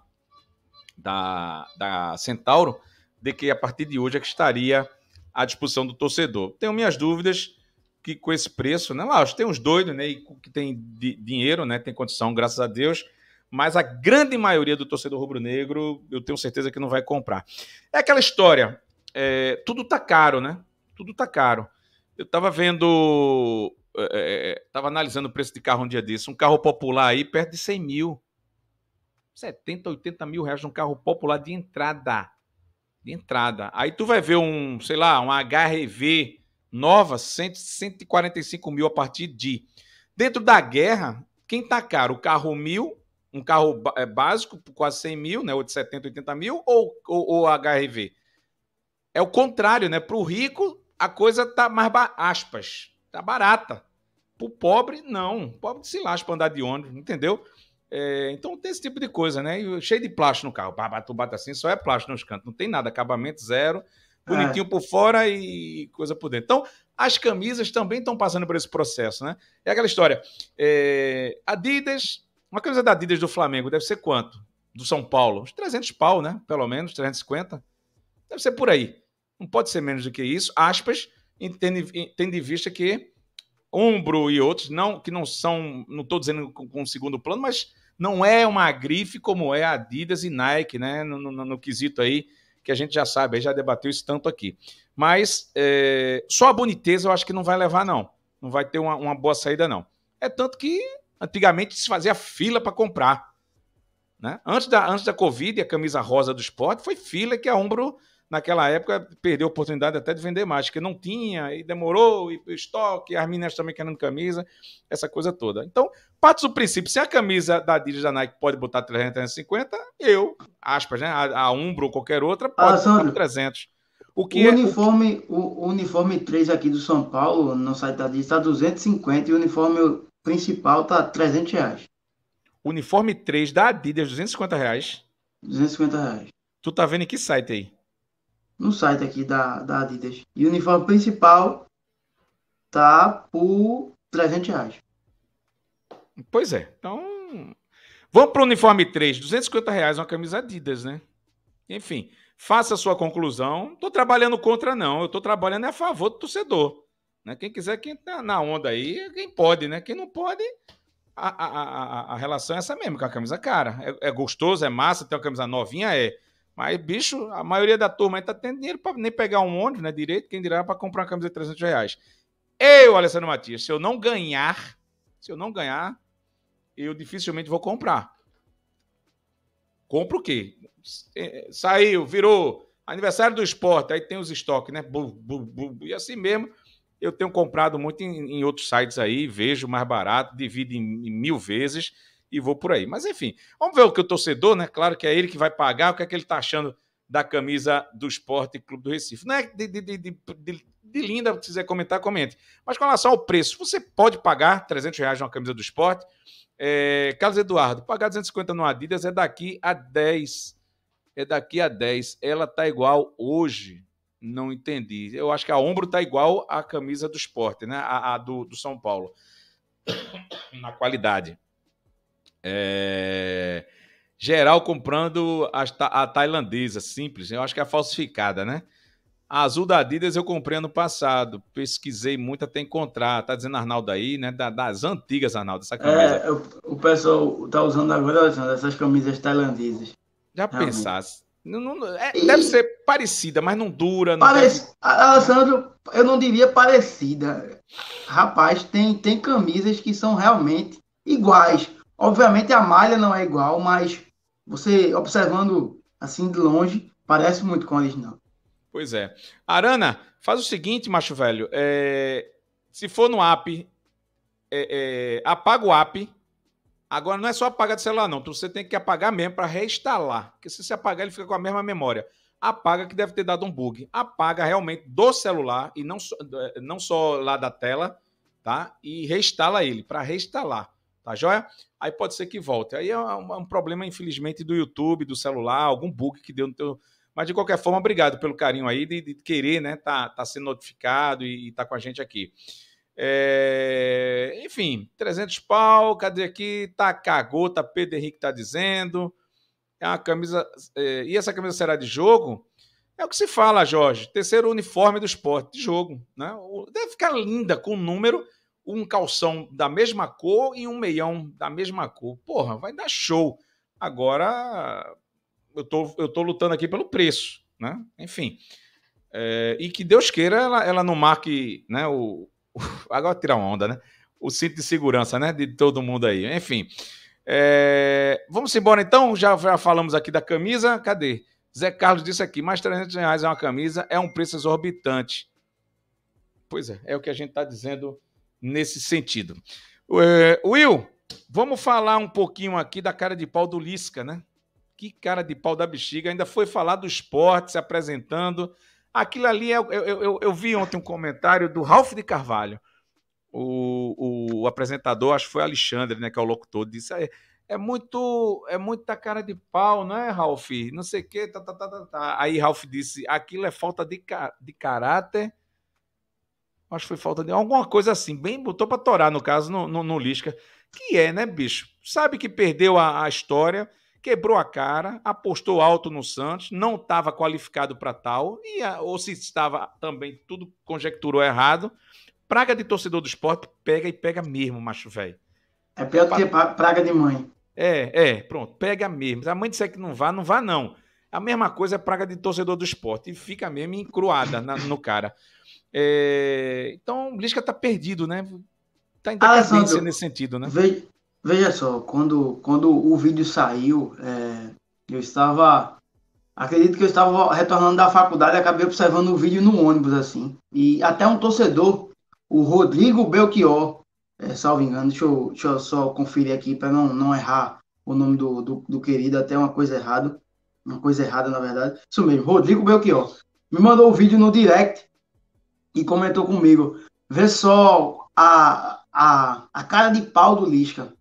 da, da Centauro, de que a partir de hoje é que estaria à disposição do torcedor. Tenho minhas dúvidas que com esse preço, né? Lá, tem uns doidos, né? Que tem dinheiro, né? Tem condição, graças a Deus. Mas a grande maioria do torcedor rubro-negro, eu tenho certeza que não vai comprar. É aquela história. É, tudo tá caro, né? Tudo tá caro. Eu tava vendo Estava é, é, é, é analisando o preço de carro um dia desse. Um carro popular aí perto de 100 mil. 70, 80 mil reais num carro popular de entrada. De entrada. Aí tu vai ver um, sei lá, um HRV nova, 100, 145 mil a partir de. Dentro da guerra, quem tá caro? O carro mil, um carro básico, quase 100 mil, né? Ou de 70, 80 mil, ou o HRV? É o contrário, né? Para o rico, a coisa tá mais. aspas Tá barata. Pro pobre, não. O pobre se lasca para andar de ônibus, entendeu? É, então tem esse tipo de coisa, né? E cheio de plástico no carro. Tu bate assim, só é plástico nos cantos. Não tem nada, acabamento zero, bonitinho é. por fora e coisa por dentro. Então, as camisas também estão passando por esse processo, né? É aquela história. É, Adidas, uma camisa da Adidas do Flamengo deve ser quanto? Do São Paulo? Uns 300 pau, né? Pelo menos, 350. Deve ser por aí. Não pode ser menos do que isso. Aspas, tendo, em vista que Umbro e outros, não que não são, não estou dizendo com, com, segundo plano, mas não é uma grife como é Adidas e Nike, né? No, no, no quesito aí, que a gente já sabe, já debateu isso tanto aqui. Mas é, só a boniteza eu acho que não vai levar, não. Não vai ter uma, uma boa saída, não. É tanto que antigamente se fazia fila para comprar. Né? Antes, da, antes da Covid, a camisa rosa do esporte foi fila que a Umbro naquela época perdeu a oportunidade até de vender mais, porque não tinha, e demorou, e estoque, e as meninas também querendo camisa, essa coisa toda. Então, parte do princípio, se a camisa da Adidas da Nike pode botar 350, eu, aspas, né, a, a Umbro ou qualquer outra, pode ah, botar 300. O, que o é, uniforme o, o, uniforme 3 aqui do São Paulo, no site da Adidas, está 250 e o uniforme principal está 300 reais. Uniforme 3 da Adidas, 250 reais? 250 reais. Tu tá vendo em que site aí? no site aqui da, da Adidas. E o uniforme principal tá por 300 reais. Pois é. Então, vamos para o uniforme 3. 250 reais uma camisa Adidas, né? Enfim, faça a sua conclusão. Não trabalhando contra, não. Eu tô trabalhando é a favor do torcedor. Né? Quem quiser, quem tá na onda aí, quem pode, né? Quem não pode, a, a, a, a relação é essa mesmo, com a camisa cara. É, é gostoso, é massa, tem uma camisa novinha, é. Mas, bicho, a maioria da turma aí tá tendo dinheiro para nem pegar um ônibus, né? Direito, quem dirá para comprar uma camisa de 300 reais. Eu, Alessandro Matias, se eu não ganhar, se eu não ganhar, eu dificilmente vou comprar. Compro o quê? É, saiu, virou aniversário do esporte, aí tem os estoques, né? Bu, bu, bu, e assim mesmo, eu tenho comprado muito em, em outros sites aí, vejo mais barato, divido em, em mil vezes e vou por aí. Mas enfim, vamos ver o que o torcedor, né? Claro que é ele que vai pagar, o que é que ele está achando da camisa do Esporte Clube do Recife. Não é de, de, de, de, de linda, se quiser comentar, comente. Mas com relação ao preço, você pode pagar 300 reais numa camisa do esporte. É, Carlos Eduardo, pagar 250 no Adidas é daqui a 10. É daqui a 10. Ela tá igual hoje. Não entendi. Eu acho que a ombro tá igual à camisa do esporte, né? A, a do, do São Paulo. [COUGHS] Na qualidade. É... Geral comprando a, ta a tailandesa, simples. Eu acho que é falsificada, né? A azul da Adidas eu comprei ano passado. Pesquisei muito até encontrar. Tá dizendo Arnaldo aí, né? Da, das antigas, Arnaldo. Essa é, camisa. É, o, o, pessoal tá usando agora essas camisas tailandesas. Já pensasse. Não, não é, e... Deve ser parecida, mas não dura. Não Parec... deve... Alessandro, eu não diria parecida. Rapaz, tem, tem camisas que são realmente iguais. Obviamente a malha não é igual, mas você observando assim de longe, parece muito com a original. Pois é. Arana, faz o seguinte, macho velho. É... Se for no app, é, é... apaga o app. Agora não é só apagar do celular, não. Você tem que apagar mesmo para reinstalar. Porque se você apagar, ele fica com a mesma memória. Apaga que deve ter dado um bug. Apaga realmente do celular e não só, é, não só lá da tela, tá? E reinstala ele, para reinstalar tá joia? Aí pode ser que volte. Aí é um, é um, problema, infelizmente, do YouTube, do celular, algum bug que deu no teu. Mas, de qualquer forma, obrigado pelo carinho aí de, de querer, né? Tá, tá sendo notificado e, e tá com a gente aqui. É... Enfim, 300 pau, cadê aqui? Tá cagota, tá Pedro Henrique tá dizendo. É uma camisa. É... E essa camisa será de jogo? É o que se fala, Jorge. Terceiro uniforme do esporte, de jogo. Né? Deve ficar linda com o número um calção da mesma cor e um meião da mesma cor. Porra, vai dar show. Agora eu tô, eu tô lutando aqui pelo preço, né? Enfim. É, e que Deus queira ela, ela não marque, né? O, o [LAUGHS] agora tirar onda, né? O cinto de segurança, né? De todo mundo aí. Enfim. É, vamos embora então. Já, já falamos aqui da camisa. Cadê? Zé Carlos disse aqui: mais 300 reais é uma camisa, é um preço exorbitante. Pois é, é o que a gente está dizendo nesse sentido. É, Will, vamos falar um pouquinho aqui da cara de pau do Lisca, né? Que cara de pau da bexiga, ainda foi falar do esporte, se apresentando. Aquilo ali, é, eu, eu, eu vi ontem um comentário do Ralf de Carvalho, o, o apresentador, acho que foi Alexandre, né, que é o locutor, disse, é, é muito é muita cara de pau, não é, Ralph? Não sei o quê, tá, tá, tá, tá, Aí Ralph disse, aquilo é falta de, de caráter Acho que foi falta de alguma coisa assim. Bem, botou para torar, no caso, no, no, no Lisca. Que é, né, bicho? Sabe que perdeu a, a história, quebrou a cara, apostou alto no Santos, não estava qualificado para tal, e a, ou se estava também, tudo conjecturou errado. Praga de torcedor do esporte pega e pega mesmo, macho velho. É pior do que praga de mãe. É, é, pronto, pega mesmo. Se a mãe disser que não vá, não vá, não. A mesma coisa é praga de torcedor do esporte. E fica mesmo encruada na, no cara. É, então, Lisca está perdido, né? Está em nesse sentido, né? Veja, veja, só, quando, quando o vídeo saiu, é, eu estava. Acredito que eu estava retornando da faculdade e acabei observando o vídeo no ônibus, assim. E até um torcedor, o Rodrigo Belchior, é, salvo engano, deixa eu, deixa eu só conferir aqui para não, não errar o nome do, do, do querido, até uma coisa errada. Uma coisa errada, na verdade. Isso mesmo, Rodrigo Belchior. Me mandou o um vídeo no direct e comentou comigo: vê só a, a, a cara de pau do Lisca.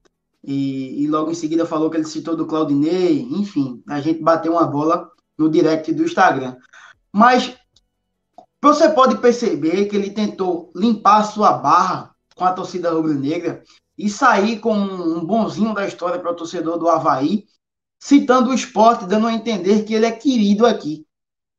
E, e logo em seguida falou que ele citou do Claudinei, enfim, a gente bateu uma bola no direct do Instagram. Mas você pode perceber que ele tentou limpar sua barra com a torcida rubro-negra e sair com um bonzinho da história para o torcedor do Havaí, citando o esporte, dando a entender que ele é querido aqui.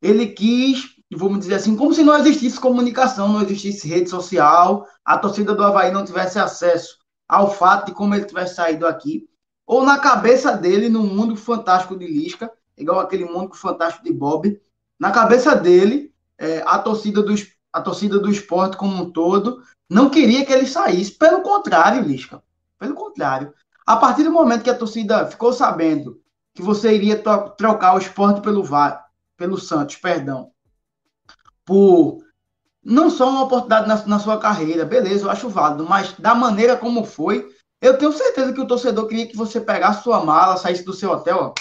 Ele quis e vamos dizer assim, como se não existisse comunicação, não existisse rede social, a torcida do Havaí não tivesse acesso ao fato de como ele tivesse saído aqui, ou na cabeça dele, no mundo fantástico de Lisca, igual aquele mundo fantástico de Bob, na cabeça dele, é, a, torcida do, a torcida do esporte como um todo não queria que ele saísse, pelo contrário, Lisca, pelo contrário. A partir do momento que a torcida ficou sabendo que você iria trocar o esporte pelo VAR, pelo Santos, perdão, por não só uma oportunidade na, na, sua carreira, beleza, eu acho válido, mas da maneira como foi, eu tenho certeza que o torcedor queria que você pegasse sua mala, saísse do seu hotel, ó,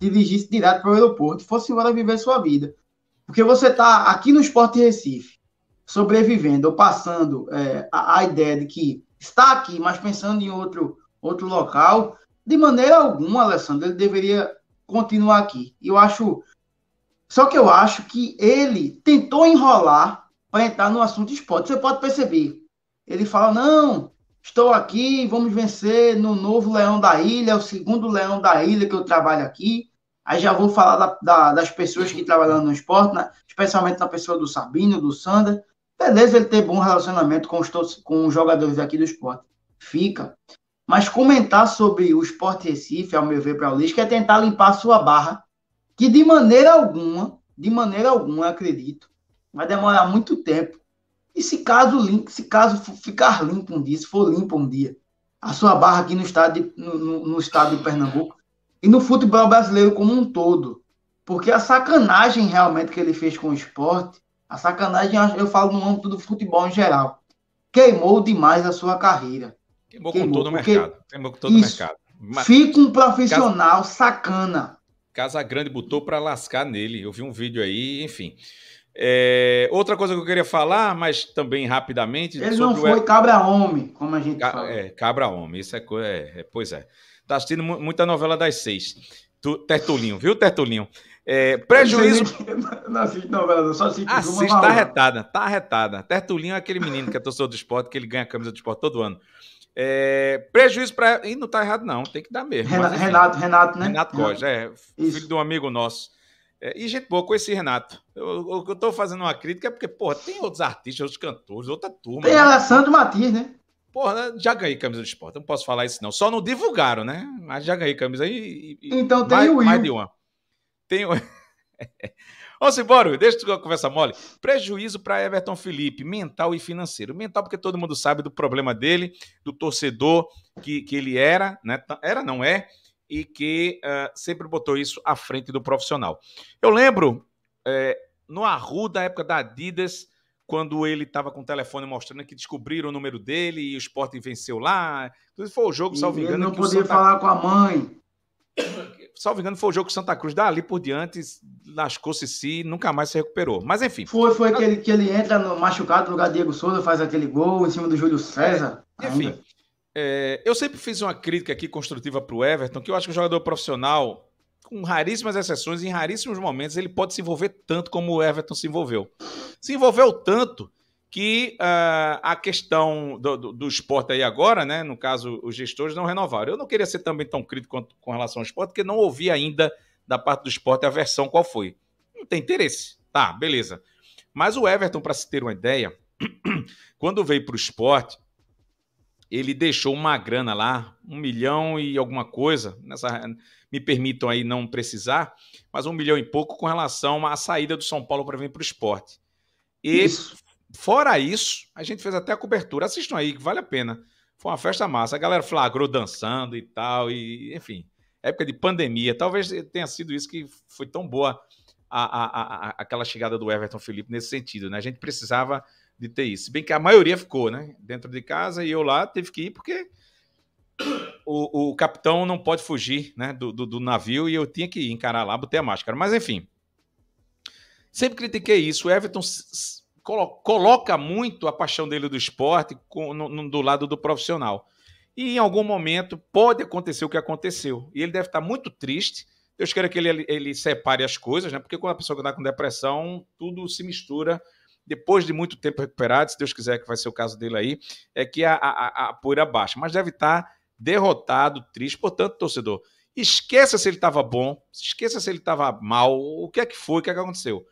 dirigisse direto para o aeroporto, fosse embora viver sua vida. Porque você está aqui no Esporte Recife, sobrevivendo ou passando é, a, a ideia de que está aqui, mas pensando em outro, outro local, de maneira alguma, Alessandro, ele deveria continuar aqui. Eu acho só que eu acho que ele tentou enrolar para entrar no assunto esporte. Você pode perceber. Ele fala: não, estou aqui, vamos vencer no novo Leão da Ilha, é o segundo Leão da Ilha que eu trabalho aqui. Aí já vou falar da, da, das pessoas que trabalham no esporte, né? especialmente na pessoa do Sabino, do Sander. Beleza, ele ter bom relacionamento com os, com os jogadores aqui do esporte. Fica. Mas comentar sobre o Esporte Recife, ao meu ver, para o Lisca, é tentar limpar a sua barra que de maneira alguma, de maneira alguma, acredito, vai demorar muito tempo. E se caso, se caso ficar limpo um dia, se for limpo um dia, a sua barra aqui no estado de, no, no, no estado de Pernambuco e no futebol brasileiro como um todo. Porque a sacanagem realmente que ele fez com o esporte, a sacanagem eu falo no âmbito do futebol em geral, queimou demais a sua carreira. Queimou, queimou com todo o mercado. Queimou com todo o mercado. Mas... Fica um profissional sacana Casa Grande botou para lascar nele. Eu vi um vídeo aí, enfim. É, outra coisa que eu queria falar, mas também rapidamente. Ele não foi o... cabra homem, como a gente Ca... fala. É, cabra homem, isso é coisa. É, é, pois é. Tá assistindo muita novela das seis. Tu... Tertulinho, viu, Tertulinho? É, prejuízo. [LAUGHS] Não assisto novela, só assisto Assiste, tá retada, tá retada. Tertulinho é aquele menino que é torcedor do esporte, que ele ganha a camisa do esporte todo ano. É, prejuízo para. E não está errado, não, tem que dar mesmo. Renato, assim, Renato, Renato, né? Renato Costa, é, Isso. filho de um amigo nosso. É, e gente boa, conheci Renato. Eu, eu, tô fazendo uma crítica é porque, porra, tem outros artistas, outros cantores, outra turma. Tem né? Alessandro Matias, né? Porra, né, já ganhei camisa do esporte, não posso falar isso não. Só não divulgaram, né? Mas já ganhei camisa aí. Então mais, tem o Will. Mais de uma. Tem o... [LAUGHS] Vamos embora, deixa eu conversa mole. Prejuízo para Everton Felipe, mental e financeiro. Mental, porque todo mundo sabe do problema dele, do torcedor que, que ele era, né? Era, não é, e que uh, sempre botou isso à frente do profissional. Eu lembro é, no Arru da época da Adidas, quando ele estava com o telefone mostrando que descobriram o número dele e o Sporting venceu lá. Foi o jogo, e salvo engano. Ele não podia Santa... falar com a mãe. [COUGHS] salvo engano, foi o jogo Santa Cruz. Dali por diante, lascou-se e nunca mais se recuperou. Mas enfim. Foi, foi aquele que ele entra no machucado no lugar Diego Souza, faz aquele gol em cima do Júlio César. Enfim. É, eu sempre fiz uma crítica aqui construtiva para o Everton, que eu acho que o jogador profissional, com raríssimas exceções, em raríssimos momentos, ele pode se envolver tanto como o Everton se envolveu. Se envolveu tanto que uh, a questão do, do, do, esporte aí agora, né? No caso, os gestores não renovaram. Eu não queria ser também tão crítico quanto, com relação ao esporte, porque não ouvi ainda da parte do esporte a versão qual foi. Não tem interesse. Tá, beleza. Mas o Everton, para se ter uma ideia, [CLEARS THROAT] quando veio para o esporte, ele deixou uma grana lá, um milhão e alguma coisa, nessa, me permitam aí não precisar, mas um milhão e pouco com relação à saída do São Paulo para vir para o esporte. E Isso. Fora isso, a gente fez até a cobertura. Assistam aí, que vale a pena. Foi uma festa massa. A galera flagrou dançando e tal, e enfim, época de pandemia. Talvez tenha sido isso que foi tão boa a, a, a, aquela chegada do Everton Felipe nesse sentido, né? A gente precisava de ter isso. Se bem que a maioria ficou, né? Dentro de casa e eu lá teve que ir porque [COUGHS] o, o capitão não pode fugir né? Do, do, do, navio e eu tinha que encarar lá, botei a máscara. Mas enfim, sempre critiquei isso. O Everton coloca muito a paixão dele do esporte com, no, no, do lado do profissional. E em algum momento pode acontecer o que aconteceu. E ele deve estar muito triste. Deus queira que ele, ele separe as coisas, né? Porque quando a pessoa está com depressão, tudo se mistura. Depois de muito tempo recuperado, se Deus quiser que vai ser o caso dele aí, é que a, a, a poeira baixa. Mas deve estar derrotado, triste. Portanto, torcedor, esqueça se ele estava bom, esqueça se ele estava mal, o que é que foi, o que é que aconteceu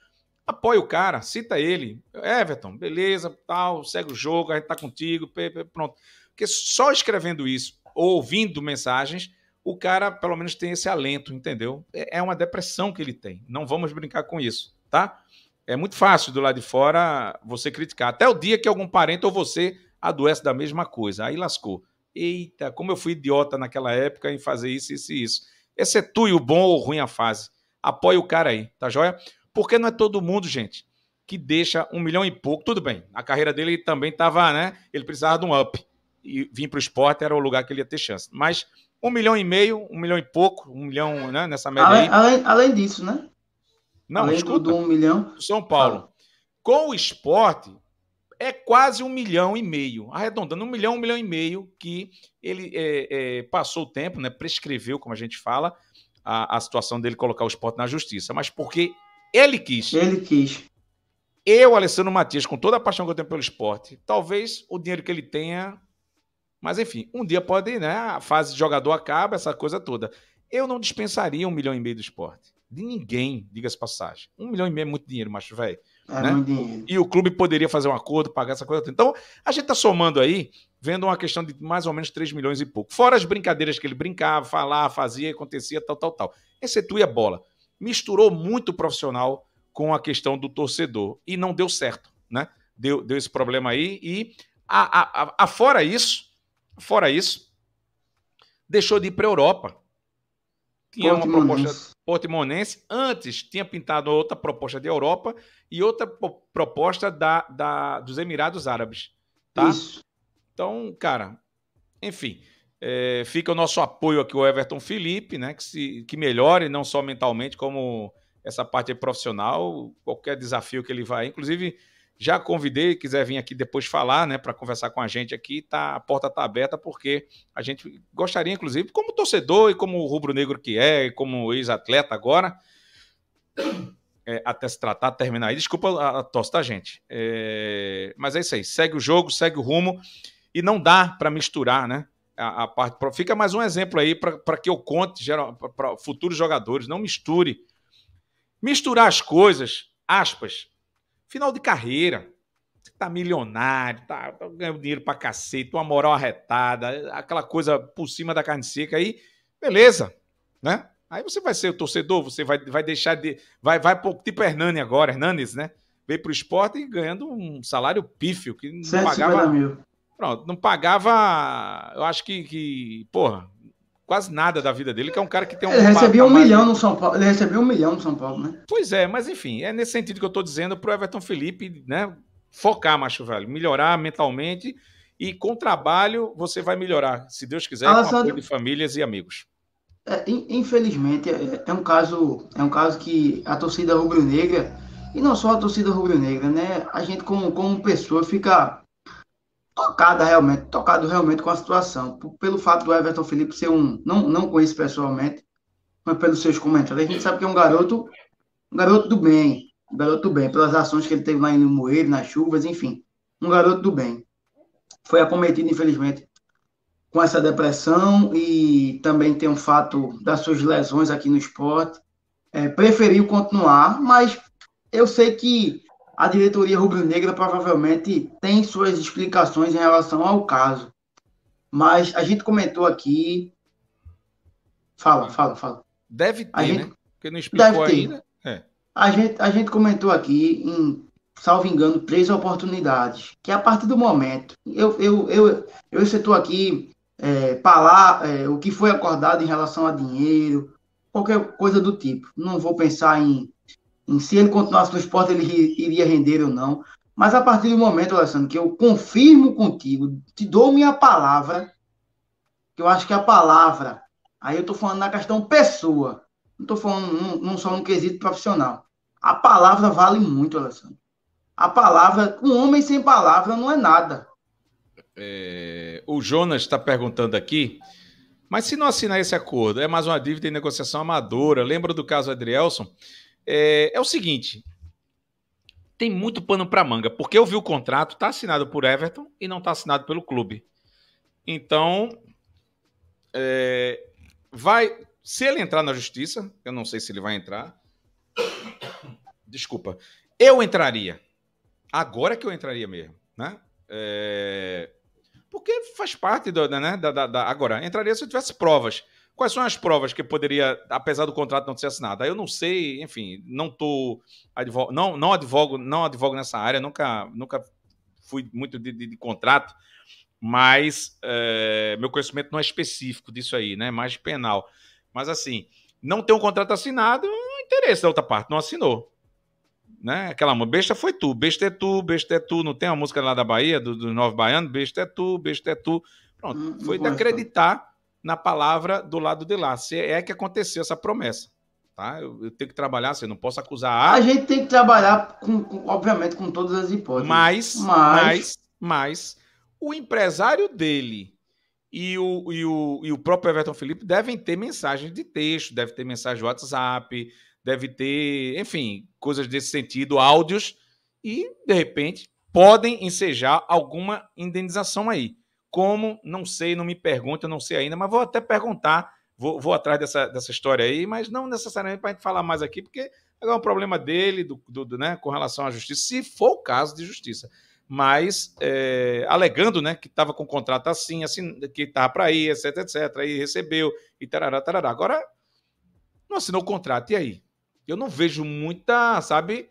apoia o cara, cita ele. Everton, beleza, tal, segue o jogo, a gente tá contigo, pronto. Porque só escrevendo isso, ou ouvindo mensagens, o cara pelo menos tem esse alento, entendeu? É, é uma depressão que ele tem. Não vamos brincar com isso, tá? É muito fácil do lado de fora você criticar. Até o dia que algum parente ou você adoece da mesma coisa. Aí lascou. Eita, como eu fui idiota naquela época em fazer isso, isso e isso. Esse é tu e o bom ou ruim a fase. Apoia o cara aí, tá joia? Porque não é todo mundo, gente, que deixa um milhão e pouco. Tudo bem, a carreira dele também estava, né? Ele precisava de um up. E vir para o esporte era o lugar que ele ia ter chance. Mas um milhão e meio, um milhão e pouco, um milhão, né? Nessa média além, aí. Além, além disso, né? Não, além escuta, do um milhão. São Paulo. Com o esporte, é quase um milhão e meio, arredondando um milhão, um milhão e meio, que ele é, é, passou o tempo, né, prescreveu, como a gente fala, a, a situação dele colocar o esporte na justiça. Mas porque ele quis. Ele quis. Eu, Alessandro Matias, com toda a paixão que eu tenho pelo esporte, talvez o dinheiro que ele tenha. Mas enfim, um dia pode, né? A fase de jogador acaba, essa coisa toda. Eu não dispensaria um milhão e meio do esporte. De ninguém, diga-se passagem. Um milhão e meio é muito dinheiro, macho, velho. É né? muito dinheiro. E o clube poderia fazer um acordo, pagar essa coisa toda. Então, a gente tá somando aí, vendo uma questão de mais ou menos 3 milhões e pouco. Fora as brincadeiras que ele brincava, falava, fazia, acontecia, tal, tal, tal. Excetua é a bola misturou muito o profissional com a questão do torcedor e não deu certo, né? Deu, deu esse problema aí e a, a, a, fora isso, fora isso, deixou de ir para Europa. Tinha uma proposta portimonense, antes tinha pintado outra proposta de Europa e outra proposta da, da, dos Emirados Árabes, tá? Isso. Então, cara, enfim. É, fica o nosso apoio aqui ao Everton Felipe, né? Que, se, que melhore não só mentalmente, como essa parte profissional, qualquer desafio que ele vai. Inclusive, já convidei, quiser vir aqui depois falar, né? Para conversar com a gente aqui, tá, a porta está aberta, porque a gente gostaria, inclusive, como torcedor e como rubro-negro que é, e como ex-atleta agora. [COUGHS] É, até se tratar, terminar aí. Desculpa a, a tosse, tá, gente? É, mas é isso aí. Segue o jogo, segue o rumo. E não dá para misturar, né? a, a parte. Fica mais um exemplo aí para que eu conte para futuros jogadores. Não misture. Misturar as coisas, aspas, final de carreira. Você tá milionário, tá, tá ganhando dinheiro para cacete, uma moral arretada, aquela coisa por cima da carne seca aí, beleza, né? Aí você vai ser o torcedor, você vai, vai deixar de. Vai, vai pro tipo Hernani agora, Hernanes, né? Veio pro esporte ganhando um salário pífio, que não pagava. Mil. Pronto, não pagava, eu acho que, que porra, quase nada da vida dele, que é um cara que tem um. Ele recebia um mais... milhão no São Paulo. Ele recebeu um milhão no São Paulo, né? Pois é, mas enfim, é nesse sentido que eu estou dizendo para o Everton Felipe, né? Focar, macho velho, melhorar mentalmente e com trabalho você vai melhorar, se Deus quiser, com apoio de famílias e amigos. É, infelizmente, é, é um caso, é um caso que a torcida rubro-negra, e não só a torcida rubro-negra, né? A gente como, como pessoa fica tocada realmente, tocado realmente com a situação, pelo fato do Everton Felipe ser um, não, não conheço pessoalmente, mas pelos seus comentários, a gente sabe que é um garoto, um garoto do bem, um garoto do bem, pelas ações que ele teve lá em Limoeiro, nas chuvas, enfim, um garoto do bem. Foi acometido, infelizmente, com essa depressão e também tem um fato das suas lesões aqui no esporte. É, preferiu continuar, mas eu sei que a diretoria rubro-negra provavelmente tem suas explicações em relação ao caso. Mas a gente comentou aqui. Fala, hum. fala, fala. Deve ter, a gente... né? Porque não explicou ainda. É. A, gente, a gente comentou aqui em, salvo engano, três oportunidades. Que a partir do momento. Eu, eu, eu, eu estou aqui é, falar é, o que foi acordado em relação a dinheiro, qualquer coisa do tipo. Não vou pensar em em se ele continuasse no esporte, ele iria render ou não. Mas a partir do momento, Alessandro, que eu confirmo contigo, te dou minha palavra, que eu acho que a palavra, aí eu estou falando na questão pessoa, não estou falando num, num, só no quesito profissional. A palavra vale muito, Alessandro. A palavra, um homem sem palavra não é nada. É, o Jonas está perguntando aqui, mas se não assinar esse acordo, é mais uma dívida em negociação amadora. Lembra do caso Adrielson? é, é o seguinte: tem muito pano para manga, porque eu vi o contrato, tá assinado por Everton e não tá assinado pelo clube. Então, é, vai. Se ele entrar na justiça, eu não sei se ele vai entrar. Desculpa. Eu entraria. Agora que eu entraria mesmo, né? É, porque faz parte do, né, da, da, da, Agora, entraria se eu tivesse provas. Quais são as provas que poderia, apesar do contrato não ser assinado? Aí eu não sei, enfim, não tô advogo, não, não advogo, não advogo nessa área, nunca, nunca fui muito de, de, de contrato, mas é, meu conhecimento não é específico disso aí, né? Mais penal. Mas assim, não ter um contrato assinado, não é interessa da outra parte, não assinou. Né? Aquela música, besta foi tu, besta é tu, besta é tu. Não tem a música lá da Bahia, do, do Novo Baiano? Besta é tu, besta é tu. Pronto, hum, foi de acreditar na palavra do lado de lá. Se é que aconteceu essa promessa. Tá? Eu, eu tenho que trabalhar, você assim, não posso acusar a. A gente tem que trabalhar, com, com, obviamente, com todas as hipóteses. Mas, mas, mas, mas o empresário dele e o, e o, e o próprio Everton Felipe devem ter mensagens de texto, deve ter mensagem de WhatsApp, deve ter, enfim, coisas desse sentido, áudios, e, de repente, podem ensejar alguma indenização aí. Como, não sei, não me pergunta, não sei ainda, mas vou até perguntar, vou, vou atrás dessa, dessa história aí, mas não necessariamente para a gente falar mais aqui, porque agora é um problema dele, do, do, do, né, com relação à justiça, se for o caso de justiça. Mas é, alegando né, que estava com o contrato assim, assim que estava para ir, etc, etc, aí recebeu, e tarará, tarará. Agora, não assinou o contrato, e aí? Eu não vejo muita, sabe?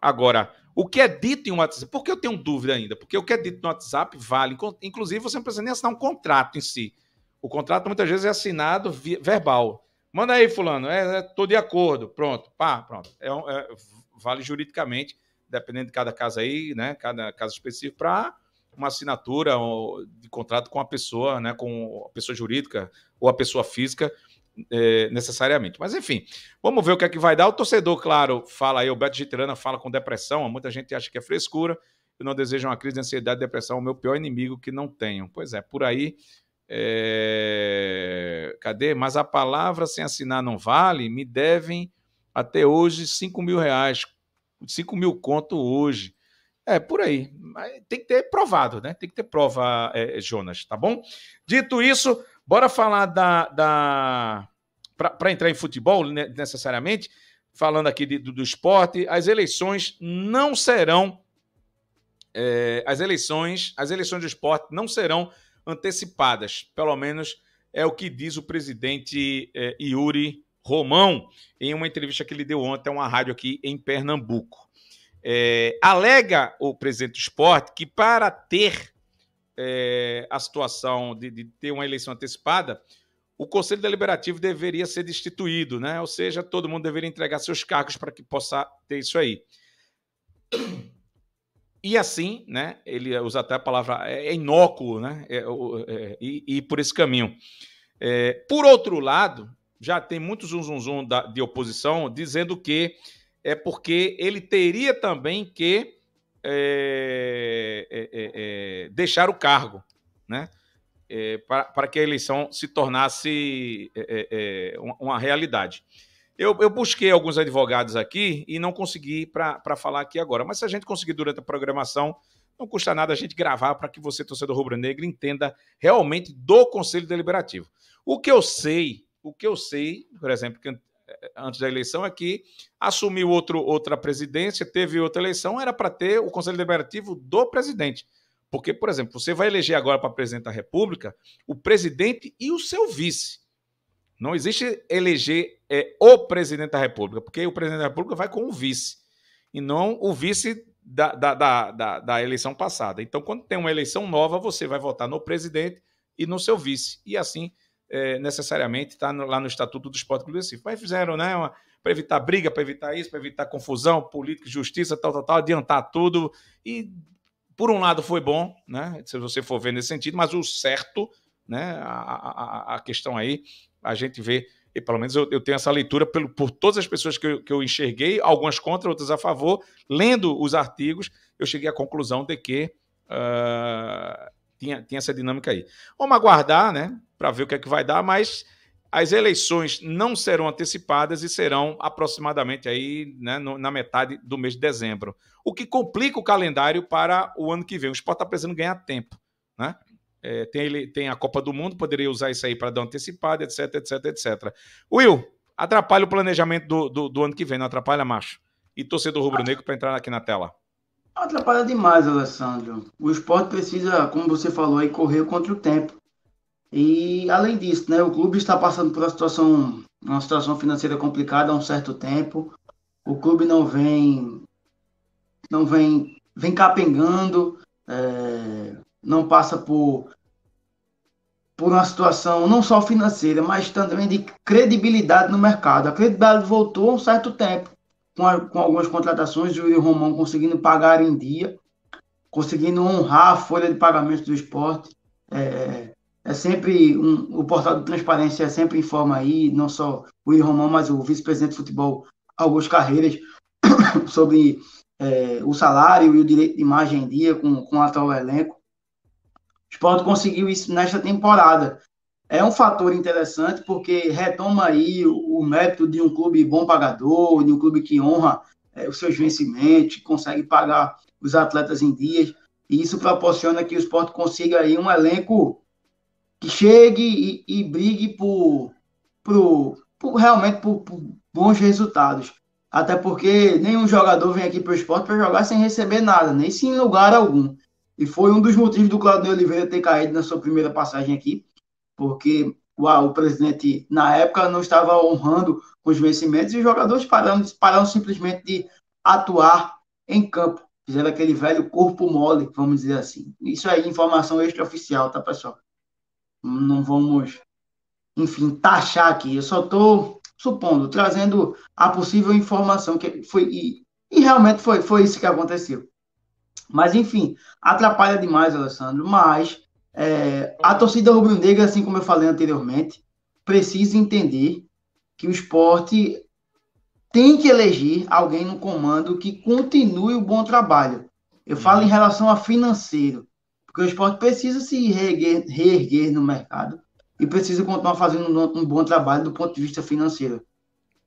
Agora, o que é dito em um WhatsApp. Por que eu tenho dúvida ainda? Porque o que é dito no WhatsApp vale. Inclusive, você não precisa nem assinar um contrato em si. O contrato muitas vezes é assinado via, verbal. Manda aí, Fulano, estou é, é, tô de acordo. Pronto, pá, pronto. É, é, vale juridicamente, dependendo de cada caso aí, né? Cada caso específico, para uma assinatura de contrato com a pessoa, né? Com a pessoa jurídica ou a pessoa física é, necessariamente. Mas enfim, vamos ver o que é que vai dar. O torcedor, claro, fala aí, o Beto Gitirana fala com depressão, muita gente acha que é frescura. Eu não desejo uma crise de ansiedade e depressão, o meu pior inimigo que não tenho. Pois é, por aí. É... Cadê? Mas a palavra sem assinar não vale? Me devem até hoje 5 mil reais, 5 mil conto hoje. É, por aí. Mas tem que ter provado, né? Tem que ter prova, é, Jonas, tá bom? Dito isso, Bora falar da. da para entrar em futebol, né, necessariamente, falando aqui de, do, do, esporte, as eleições não serão. É, as eleições, as eleições do esporte não serão antecipadas. Pelo menos é o que diz o presidente é, Yuri Romão em uma entrevista que ele deu ontem a uma rádio aqui em Pernambuco. É, alega o presidente do esporte que para ter é, a situação de, de, ter uma eleição antecipada, o Conselho Deliberativo deveria ser destituído, né? Ou seja, todo mundo deveria entregar seus cargos para que possa ter isso aí. E assim, né? Ele usa até a palavra é, é inócuo, né? É, é, e, e, por esse caminho. É, por outro lado, já tem muitos zum, de oposição dizendo que é porque ele teria também que é é, é, é, deixar o cargo, né? É, para, para que a eleição se tornasse uma realidade. Eu, eu, busquei alguns advogados aqui e não consegui para falar aqui agora, mas se a gente conseguir durante a programação, não custa nada a gente gravar para que você, torcedor rubro-negro, entenda realmente do Conselho Deliberativo. O que eu sei, o que eu sei, por exemplo, é, antes da eleição é que assumiu outro, outra presidência, teve outra eleição, era para ter o Conselho Deliberativo do presidente. Porque, por exemplo, você vai eleger agora para presidente da República o presidente e o seu vice. Não existe eleger é, o presidente da República, porque o presidente da República vai com o vice, e não o vice da, da, da, da, da eleição passada. Então, quando tem uma eleição nova, você vai votar no presidente e no seu vice. E assim é, necessariamente está no, lá no Estatuto do Esporte Clube Recife. Mas fizeram, né? Para evitar briga, para evitar isso, para evitar confusão, política, justiça, tal, tal, tal, adiantar tudo. E, por um lado, foi bom, né? Se você for ver nesse sentido, mas o certo, né? A, a, a questão aí, a gente vê. E pelo menos eu, eu tenho essa leitura pelo, por todas as pessoas que eu, que eu enxerguei, algumas contra, outras a favor. Lendo os artigos, eu cheguei à conclusão de que uh, tinha, tinha essa dinâmica aí. Vamos aguardar, né? para ver o que é que vai dar, mas as eleições não serão antecipadas e serão aproximadamente aí né, na metade do mês de dezembro, o que complica o calendário para o ano que vem. O esporte está precisando ganhar tempo, né? É, tem, ele, tem a Copa do Mundo, poderia usar isso aí para dar antecipada, etc, etc, etc. Will, atrapalha o planejamento do, do, do ano que vem, não atrapalha, macho? E torcedor rubro-negro para entrar aqui na tela. Atrapalha demais, Alessandro. O esporte precisa, como você falou aí, correr contra o tempo. E além disso, né, o clube está passando por uma situação, uma situação financeira complicada há um certo tempo. O clube não vem, não vem, vem capengando, é, não passa por por uma situação não só financeira, mas também de credibilidade no mercado. A credibilidade voltou há um certo tempo, com, a, com algumas contratações, o Júlio Romão conseguindo pagar em dia, conseguindo honrar a folha de pagamento do esporte. É, é sempre um, o portal de transparência é sempre informa aí, não só o William Romão, mas o vice-presidente de futebol, algumas Carreiras, [COUGHS] sobre é, o salário e o direito de imagem em dia com, com o atual elenco. O Sport conseguiu isso nesta temporada. É um fator interessante porque retoma aí o, o mérito de um clube bom pagador, de um clube que honra é, os seus vencimentos, consegue pagar os atletas em dias. E isso proporciona que o esporte consiga aí um elenco que chegue e, e brigue por, por, por realmente por, por, bons resultados. Até porque nenhum jogador vem aqui para o esporte para jogar sem receber nada, nem sem lugar algum. E foi um dos motivos do Claudio Oliveira ter caído na sua primeira passagem aqui, porque uau, o presidente, na época, não estava honrando os vencimentos e os jogadores pararam, pararam simplesmente de atuar em campo. Fizeram aquele velho corpo mole, vamos dizer assim. Isso aí, informação extraoficial, tá, pessoal? não vamos, enfim, taxar aqui. Eu só estou supondo, trazendo a possível informação que foi e, e, realmente foi foi isso que aconteceu. Mas enfim, atrapalha demais, Alessandro. Mas é, a torcida rubro-negra, assim como eu falei anteriormente, precisa entender que o esporte tem que eleger alguém no comando que continue o bom trabalho. Eu falo em uhum. relação a financeiro. Porque o esporte precisa se reerguer, reerguer no mercado e precisa continuar fazendo um, um bom trabalho do ponto de vista financeiro.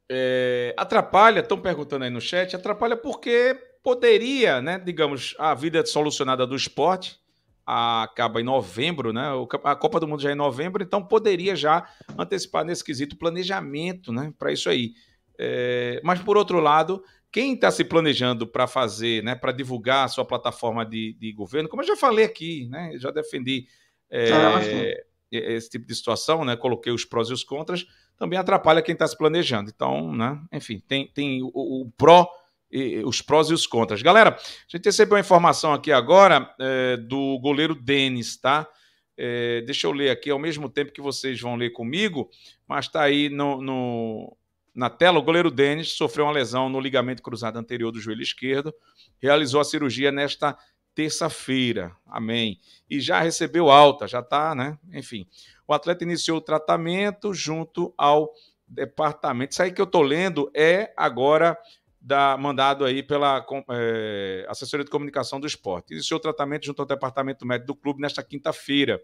É, atrapalha, estão perguntando aí no chat, atrapalha porque poderia, né, digamos, a vida solucionada do esporte acaba em novembro, né? A Copa do Mundo já é em novembro, então poderia já antecipar nesse quesito planejamento, né, para isso aí. É, mas por outro lado, quem está se planejando para fazer, né, para divulgar a sua plataforma de, de, governo, como eu já falei aqui, né, já defendi é, ah, esse tipo de situação, né, coloquei os prós e os contras, também atrapalha quem está se planejando. Então, né, enfim, tem, tem o, o pró, e, os prós e os contras. Galera, a gente recebeu uma informação aqui agora é, do goleiro Denis, tá? É, deixa eu ler aqui ao mesmo tempo que vocês vão ler comigo, mas está aí no, no na tela, o goleiro Denis sofreu uma lesão no ligamento cruzado anterior do joelho esquerdo, realizou a cirurgia nesta terça-feira. Amém. E já recebeu alta, já está, né? Enfim. O atleta iniciou o tratamento junto ao departamento. Isso aí que eu estou lendo é agora da, mandado aí pela é, assessoria de comunicação do esporte. Iniciou o tratamento junto ao departamento médico do clube nesta quinta-feira.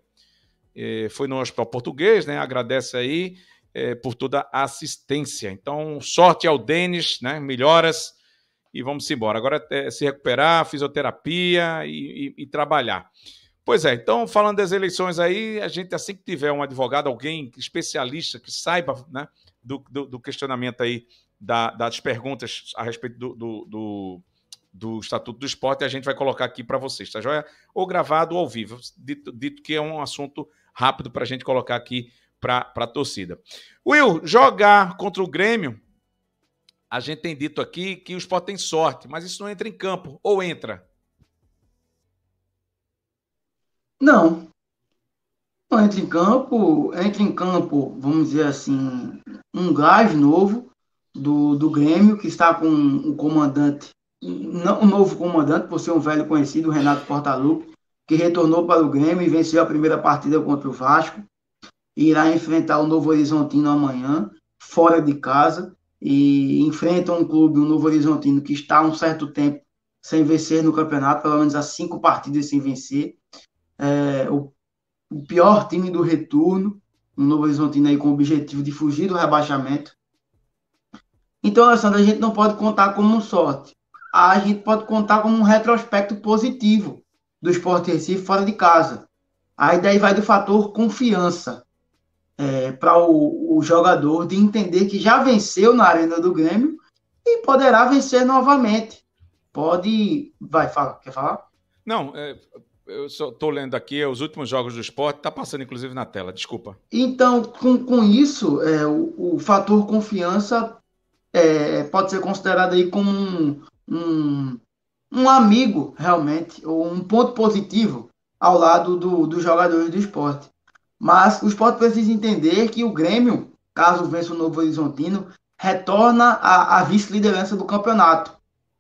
É, foi no Hospital Português, né? Agradece aí é, por toda a assistência. Então, sorte ao Denis, né? Melhoras e vamos embora. Agora é, é se recuperar, fisioterapia e, e, e trabalhar. Pois é, então falando das eleições aí, a gente assim que tiver um advogado, alguém especialista que saiba né, do, do, do questionamento aí, da, das perguntas a respeito do, do, do, do, Estatuto do Esporte, a gente vai colocar aqui para vocês, tá joia? Ou gravado ou ao vivo, dito, dito que é um assunto rápido para a gente colocar aqui para a torcida. Will, jogar contra o Grêmio, a gente tem dito aqui que o Sport tem sorte, mas isso não entra em campo, ou entra? Não. Não entra em campo, entra em campo, vamos dizer assim, um gás novo do, do Grêmio, que está com o comandante, não um novo comandante, por ser um velho conhecido, o Renato Portaluppi, que retornou para o Grêmio e venceu a primeira partida contra o Vasco irá enfrentar o Novo Horizontino amanhã, fora de casa, e enfrenta um clube, o Novo Horizontino, que está há um certo tempo sem vencer no campeonato, pelo menos há cinco partidas sem vencer. É, o, o, pior time do retorno, o Novo Horizontino aí com o objetivo de fugir do rebaixamento. Então, Alessandro, a gente não pode contar como sorte. A gente pode contar como um retrospecto positivo do Sport Recife fora de casa. Aí daí vai do fator confiança é, para o, o, jogador de entender que já venceu na arena do Grêmio e poderá vencer novamente. Pode. Vai, fala. Quer falar? Não, é, eu estou lendo aqui é, os últimos jogos do esporte, está passando inclusive na tela, desculpa. Então, com, com isso, é, o, o, fator confiança é, pode ser considerado aí como um, um, um, amigo, realmente, ou um ponto positivo ao lado do, dos jogadores do esporte. Mas o esporte precisa entender que o Grêmio, caso vença o Novo Horizontino, retorna à, à vice-liderança do campeonato.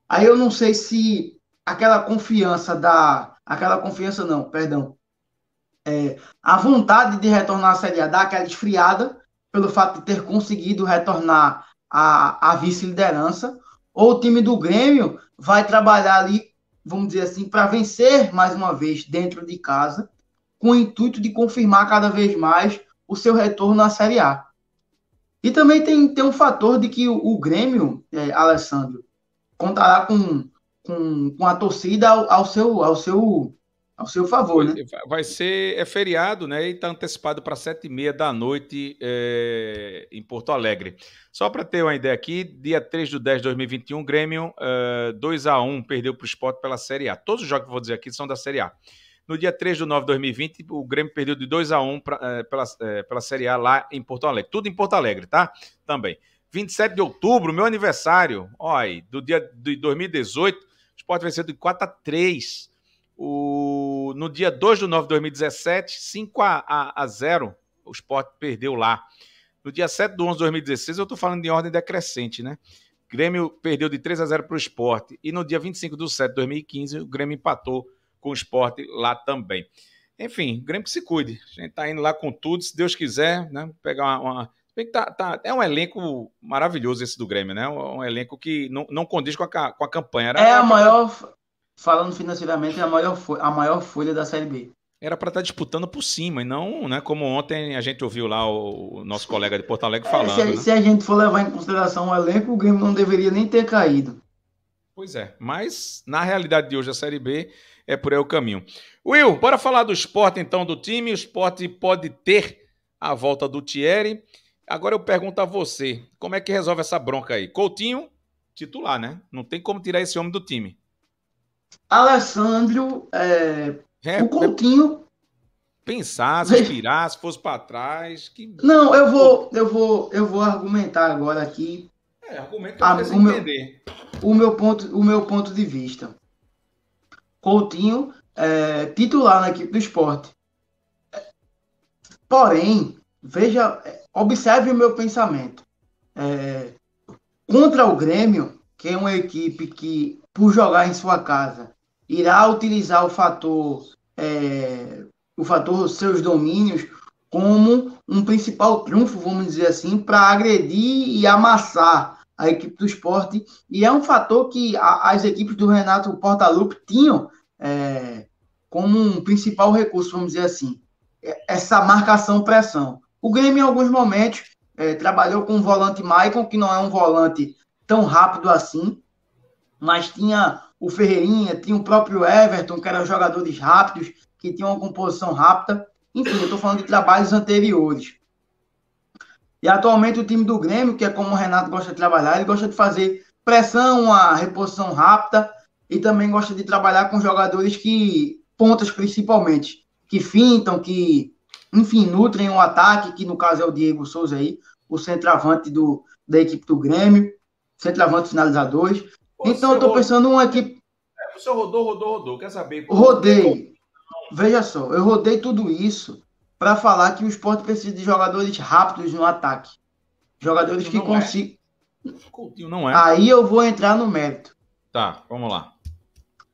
Aí eu não sei se aquela confiança da. Aquela confiança não, perdão. É, a vontade de retornar à Série A dá aquela esfriada pelo fato de ter conseguido retornar à, à vice-liderança. Ou o time do Grêmio vai trabalhar ali, vamos dizer assim, para vencer mais uma vez dentro de casa com o intuito de confirmar cada vez mais o seu retorno à Série A. E também tem, tem um fator de que o, o Grêmio, é, Alessandro, contará com, com, com a torcida ao, ao, seu, ao, seu, ao seu favor, né? Vai ser é feriado, né? E está antecipado para sete e meia da noite é, em Porto Alegre. Só para ter uma ideia aqui, dia 3 de 10 de 2021, Grêmio é, 2 a 1 perdeu para o Sport pela Série A. Todos os jogos que eu vou dizer aqui são da Série A. No dia 3 de nove de 2020, o Grêmio perdeu de 2 a 1 pra, é, pela, é, pela Série A lá em Porto Alegre. Tudo em Porto Alegre, tá? Também. 27 de outubro, meu aniversário, Olha aí, do dia de 2018, o esporte venceu de 4 a 3. O, no dia 2 de nove de 2017, 5 a, a, a 0, o esporte perdeu lá. No dia 7 de 11 de 2016, eu estou falando de ordem decrescente, né? Grêmio perdeu de 3 a 0 para o esporte. E no dia 25 de 7 de 2015, o Grêmio empatou com o esporte lá também. Enfim, o Grêmio que se cuide. A gente tá indo lá com tudo, se Deus quiser, né? Pegar uma. uma... Tá, tá... é um elenco maravilhoso esse do Grêmio, né? Um, elenco que não, não condiz com a, com a campanha. Era... é a tá maior, falando financeiramente, é a maior, a maior folha da Série B era para estar tá disputando por cima e não, né, como ontem a gente ouviu lá o, nosso colega de Porto Alegre falando. É, se, né? se, a gente for levar em consideração o elenco, o Grêmio não deveria nem ter caído. Pois é, mas na realidade de hoje a Série B é por aí o caminho. Will, bora falar do esporte então do time. O esporte pode ter a volta do Thierry. Agora eu pergunto a você, como é que resolve essa bronca aí? Coutinho, titular, né? Não tem como tirar esse homem do time. Alessandro, é... É, o é Coutinho. Pensar, se inspirar, se fosse para trás. Que... Não, eu vou, eu vou, eu vou argumentar agora aqui. É, argumenta ah, para entender. O meu ponto, o meu ponto de vista. Coutinho é, titular na equipe do esporte. Porém, veja, observe o meu pensamento. É, contra o Grêmio, que é uma equipe que, por jogar em sua casa, irá utilizar o fator, é, o fator seus domínios como um principal triunfo, vamos dizer assim, para agredir e amassar a equipe do esporte, e é um fator que a, as equipes do Renato Portaluppi tinham é, como um principal recurso, vamos dizer assim, é, essa marcação-pressão. O Grêmio, em alguns momentos, é, trabalhou com o volante Maicon, que não é um volante tão rápido assim, mas tinha o Ferreirinha, tinha o próprio Everton, que eram jogadores rápidos, que tinham uma composição rápida. Enfim, eu estou falando de trabalhos anteriores. E atualmente o time do Grêmio, que é como o Renato gosta de trabalhar, ele gosta de fazer pressão, a reposição rápida e também gosta de trabalhar com jogadores que, pontas principalmente, que fintam, que, enfim, nutrem o ataque, que no caso é o Diego Souza aí, o centroavante do, da equipe do Grêmio, centroavante finalizadores. então eu tô pensando uma equipe. É, o senhor rodou, rodou, rodou. Quer saber? Rodei. Veja só, eu rodei tudo isso para falar que o esporte precisa de jogadores rápidos no ataque. Jogadores Coutinho que consigam. É. Coutinho não é. Aí eu vou entrar no mérito. Tá, vamos lá.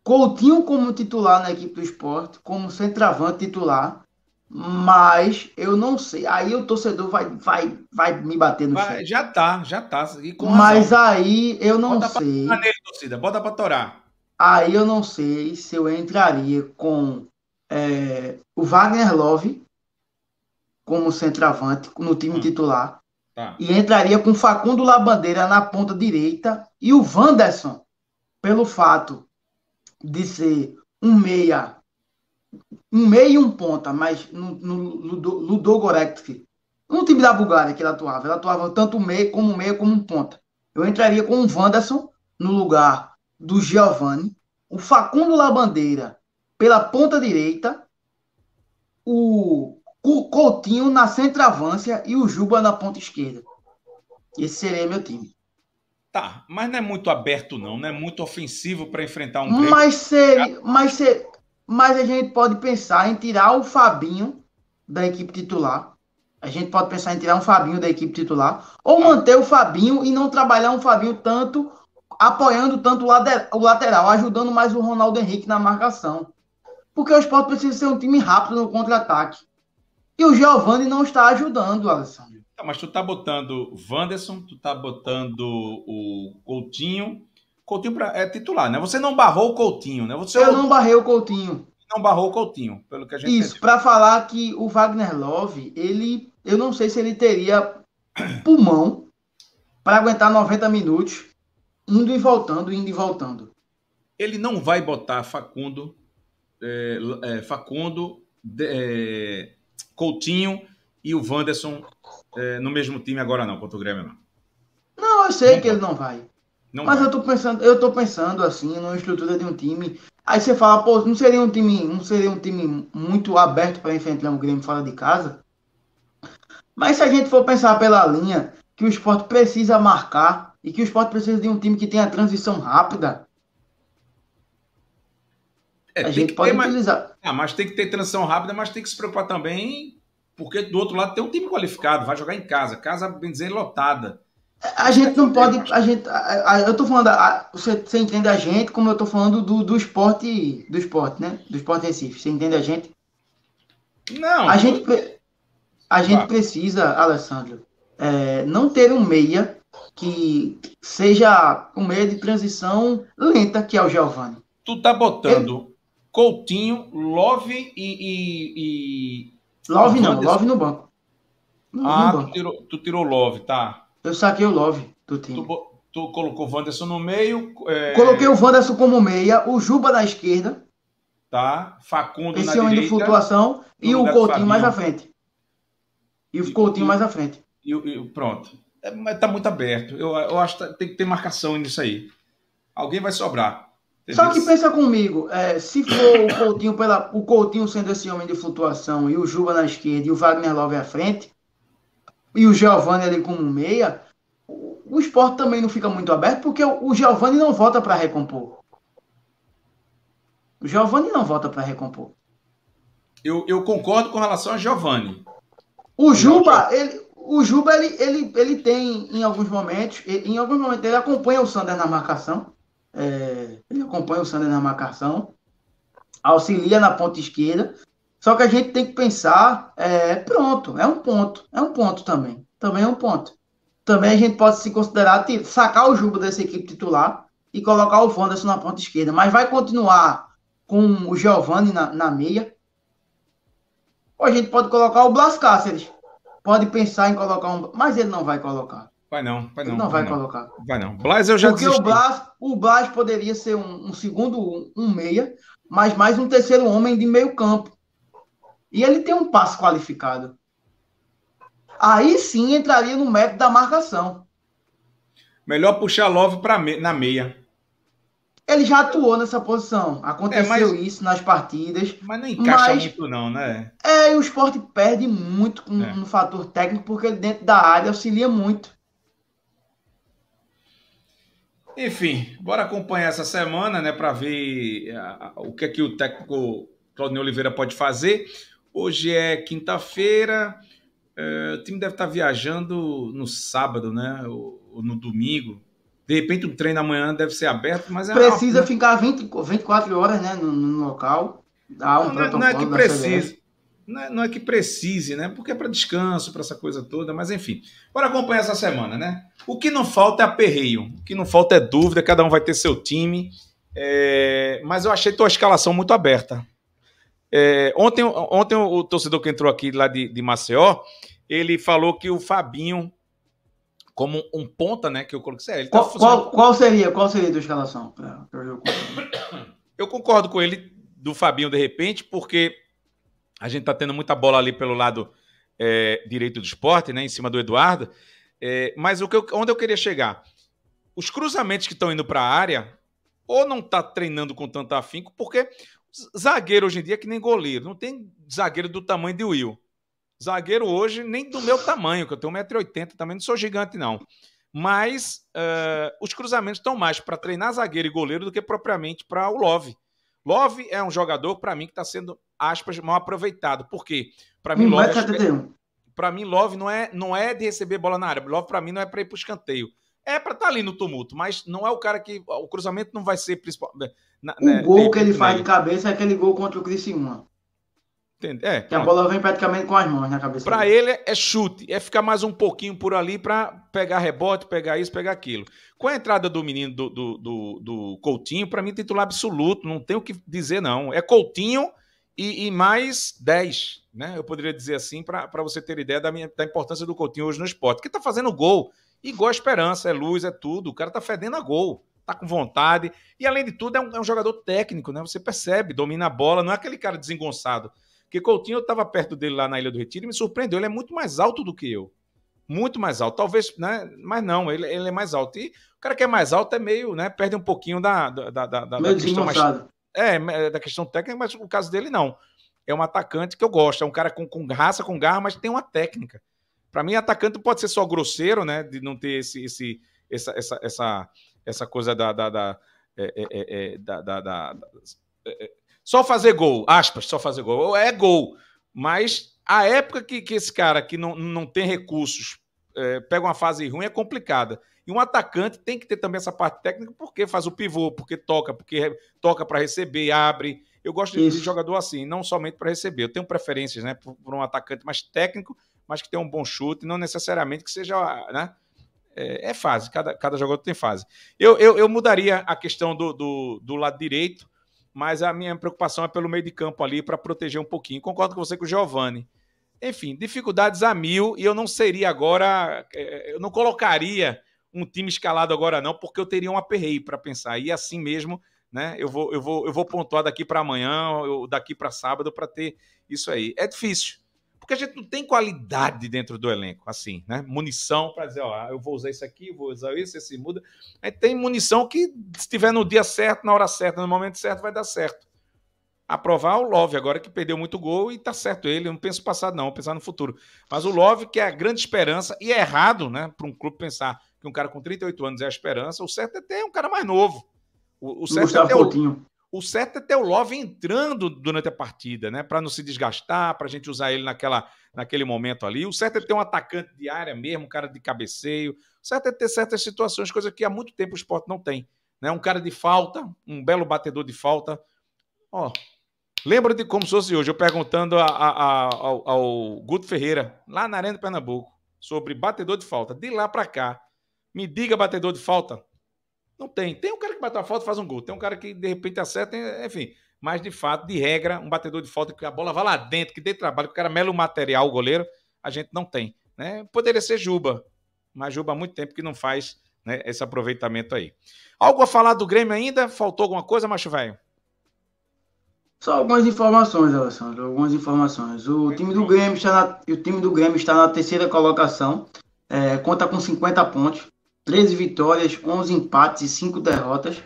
Coutinho como titular na equipe do esporte, como centroavante titular, mas eu não sei. Aí o torcedor vai, vai, vai me bater no chão. Já tá, já tá. mas aí eu não Bota sei. Pra nele, torcida. Bota pra torar. Aí eu não sei se eu entraria com é, o Wagner Love como centroavante no time hum. titular. Tá. E entraria com Facundo Labandeira na ponta direita e o Wanderson, pelo fato de ser um meia, um meia e um ponta, mas no, no Ludo, Ludogorets, no time da Bulgária que ele atuava, ele atuava tanto meia como meia como um ponta. Eu entraria com o Wanderson no lugar do Giovanni, o Facundo Labandeira pela ponta direita, o o Coutinho na centroavância e o Juba na ponta esquerda. Esse seria meu time. Tá, mas não é muito aberto, não, não é muito ofensivo para enfrentar um. Mas seria, mas, seria, mas a gente pode pensar em tirar o Fabinho da equipe titular. A gente pode pensar em tirar um Fabinho da equipe titular. Ou ah. manter o Fabinho e não trabalhar um Fabinho tanto, apoiando tanto o lateral, o lateral ajudando mais o Ronaldo Henrique na marcação. Porque o esporte precisa ser um time rápido no contra-ataque. E o Giovani não está ajudando, Alessandro. Tá, mas tu tá botando Wanderson, tu tá botando o Coutinho. Coutinho pra, é titular, né? Você não barrou o Coutinho, né? Você Eu é não barrei o Coutinho. Não barrou o Coutinho, pelo que a gente Isso, para falar que o Wagner Love, ele. Eu não sei se ele teria [COUGHS] pulmão para aguentar 90 minutos, indo e voltando, indo e voltando. Ele não vai botar Facundo. É, é, Facundo. De, é, Coutinho e o Wanderson é, no mesmo time agora não, contra o Grêmio não. Não, eu sei não que pode. ele não vai. Não mas vai. eu tô pensando, eu tô pensando assim, numa estrutura de um time. Aí você fala, pô, não seria um time, não seria um time muito aberto para enfrentar um Grêmio fora de casa? Mas se a gente for pensar pela linha que o esporte precisa marcar e que o esporte precisa de um time que tenha transição rápida, é, a gente pode ter, utilizar. Mas, ah, mas tem que ter transição rápida, mas tem que se preocupar também, porque do outro lado tem um time qualificado, vai jogar em casa, casa, bem dizer, lotada. A gente não é, pode. A gente, a, a, eu tô falando. A, você, você, entende a gente como eu tô falando do, do esporte. Do esporte, né? Do esporte Recife. Você entende a gente? Não. A gente, a gente precisa, Alessandro, é, não ter um meia que seja um meia de transição lenta, que é o Giovanni. Tu tá botando Coutinho, Love e. e, e... Love não, Anderson. Love no banco. ah, no banco. Tu, tirou, tu tirou Love, tá. Eu saquei o Love do time. Tu, tu colocou o Wanderson no meio. É... Coloquei o Wanderson como meia, o Juba na esquerda. Tá. Facundo Esse na direita. de flutuação e o Coutinho mais à frente. E o e, Coutinho e, mais à frente. E, e pronto. É, mas tá muito aberto. Eu, eu acho que tem que ter marcação nisso aí. Alguém vai sobrar. Só que pensa comigo, é, se for o Coutinho, pela, o Coutinho sendo esse homem de flutuação e o Juba na esquerda e o Wagner Love à frente e o Giovanni ali como meia, o esporte também não fica muito aberto porque o, o Giovanni não volta para recompor. O Giovanni não volta para recompor. Eu, eu concordo com relação a Giovanni. O Juba, ele, o Juba ele, ele, ele tem em alguns momentos, ele, em alguns momentos ele acompanha o Sander na marcação. É, ele acompanha o Sander na marcação, auxilia na ponta esquerda. Só que a gente tem que pensar, é, pronto, é um ponto, é um ponto também, também é um ponto. Também a gente pode se considerar sacar o Juba dessa equipe titular e colocar o Wanderson na ponta esquerda, mas vai continuar com o Giovani na, na meia. Ou a gente pode colocar o Blas Cáceres, pode pensar em colocar um, mas ele não vai colocar. Vai não, vai não. não vai, vai não. colocar. Vai não. Blas eu já Porque desisti. o Blas, o Blas poderia ser um, um, segundo, um meia, mas mais um terceiro homem de meio campo. E ele tem um passo qualificado. Aí sim entraria no método da marcação. Melhor puxar Love para me... na meia. Ele já atuou nessa posição. Aconteceu é, mas... isso nas partidas. Mas não encaixa mas... muito, não, né? É, e o esporte perde muito no é. fator técnico, porque dentro da área auxilia muito. Enfim, bora acompanhar essa semana, né, para ver eh, o que é que o técnico Claudinei Oliveira pode fazer. Hoje é quinta-feira, eh, o time deve estar tá viajando no sábado, né, ou, ou no domingo. De repente o treino amanhã deve ser aberto, mas é Precisa rápido. Né? ficar 20, 24 horas, né, no, no local. um não, não é, é que precisa não é, não é que precise, né? Porque é para descanso, para essa coisa toda, mas enfim. Bora acompanhar essa semana, né? O que não falta é aperreio, o que não falta é dúvida, cada um vai ter seu time. É... Mas eu achei tua escalação muito aberta. É... Ontem, ontem o torcedor que entrou aqui lá de, de Maceió, ele falou que o Fabinho como um ponta, né? Que eu coloquei. É, ele tá qual, tá funcionando... qual, qual, seria? Qual seria a tua escalação? Eu concordo com ele do Fabinho de repente, porque a gente está tendo muita bola ali pelo lado é, direito do esporte, né, em cima do Eduardo. É, mas o que eu, onde eu queria chegar? Os cruzamentos que estão indo para a área, ou não está treinando com tanto afinco, porque zagueiro hoje em dia é que nem goleiro. Não tem zagueiro do tamanho de Will. Zagueiro hoje, nem do meu tamanho, que eu tenho 1,80m, também não sou gigante, não. Mas uh, os cruzamentos estão mais para treinar zagueiro e goleiro do que propriamente para o Love. Love é um jogador, para mim, que está sendo aspas, mal aproveitado. Por quê? Para mim, Love. É é, para mim, Love não é, não é de receber bola na área. Love, para mim, não é para ir para o escanteio. É para estar tá ali no tumulto, mas não é o cara que. O cruzamento não vai ser principal. Né, na, o né, gol que ele faz de cabeça é aquele gol contra o Criciúma. Entende? É, que a bola vem praticamente com as mãos na cabeça. Para ele é chute, é ficar mais um pouquinho por ali para pegar rebote, pegar isso, pegar aquilo. Com a entrada do menino do, do, do, do Coutinho, para mim titular absoluto, não tem o que dizer não. É Coutinho e, e mais 10, né? Eu poderia dizer assim, para você ter ideia da, minha, da importância do Coutinho hoje no esporte. Que tá fazendo gol. Igual a esperança, é luz, é tudo. O cara tá fedendo a gol tá com vontade. E além de tudo, é um, é um, jogador técnico, né? Você percebe, domina a bola, não é aquele cara desengonçado. Porque Coutinho, eu estava perto dele lá na Ilha do Retiro e me surpreendeu. Ele é muito mais alto do que eu. Muito mais alto. Talvez, né? Mas não, ele, ele é mais alto. E o cara que é mais alto é meio, né? Perde um pouquinho da, da, da, da, da questão mais é, é, da questão técnica, mas o caso dele não. É um atacante que eu gosto, é um cara com, com raça, com garra, mas tem uma técnica. Para mim, atacante pode ser só grosseiro, né? De não ter esse, esse essa, essa, essa, essa coisa da, da, da, é, é, é, é da é, só fazer gol, aspas, só fazer gol. É gol. Mas a época que, que esse cara que não, não tem recursos pega uma fase ruim é complicada. E um atacante tem que ter também essa parte técnica, porque faz o pivô, porque toca, porque toca para receber, abre. Eu gosto de jogador assim, não somente para receber. Eu tenho preferências, né, por, por, um atacante mais técnico, mas que tenha um bom chute, não necessariamente que seja, né? É, é fase, cada, cada jogador tem fase. Eu, eu, eu mudaria a questão do, do, do lado direito, mas a minha preocupação é pelo meio de campo ali para proteger um pouquinho. Concordo com você com o Giovani. Enfim, dificuldades a mil e eu não seria agora, é, eu não colocaria um time escalado agora não, porque eu teria um aperreio para pensar. E assim mesmo, né? Eu vou, eu vou, eu vou pontuar daqui para amanhã, eu, daqui para sábado para ter isso aí. É difícil, porque a gente não tem qualidade dentro do elenco, assim, né? Munição para dizer, ó, eu vou usar isso aqui, vou usar isso, esse muda. Aí tem munição que se tiver no dia certo, na hora certa, no momento certo, vai dar certo. Aprovar o Love agora que perdeu muito gol e tá certo ele. Eu não penso no passado, não, pensar no futuro. Mas o Love, que é a grande esperança, e é errado, né, para um clube pensar, que um cara com 38 anos é a esperança. O certo é ter um cara mais novo. O, o certo é O, o certo é ter o Love entrando durante a partida, né? Para não se desgastar, para a gente usar ele naquela, naquele momento ali. O certo é ter um atacante de área mesmo, um cara de cabeceio. O certo é ter certas situações, coisa que há muito tempo o esporte não tem. Né? Um cara de falta, um belo batedor de falta. Ó, lembra de como se fosse hoje, eu perguntando a, a, a, ao, ao Guto Ferreira, lá na Arena do Pernambuco, sobre batedor de falta. De lá para cá, me diga batedor de falta. Não tem. Tem um cara que bate a falta e faz um gol. Tem um cara que de repente acerta, enfim. Mas de fato, de regra, um batedor de falta que a bola vá lá dentro, que dê trabalho, que o cara mela o material, o goleiro, a gente não tem. Né? Poderia ser Juba, mas Juba há muito tempo que não faz né, esse aproveitamento aí. Algo a falar do Grêmio ainda? Faltou alguma coisa, macho velho? Só algumas informações, Alessandro. Algumas informações. O time do Grêmio está na, o time do Grêmio está na terceira colocação. É, conta com 50 pontos. 13 vitórias, 11 empates e 5 derrotas.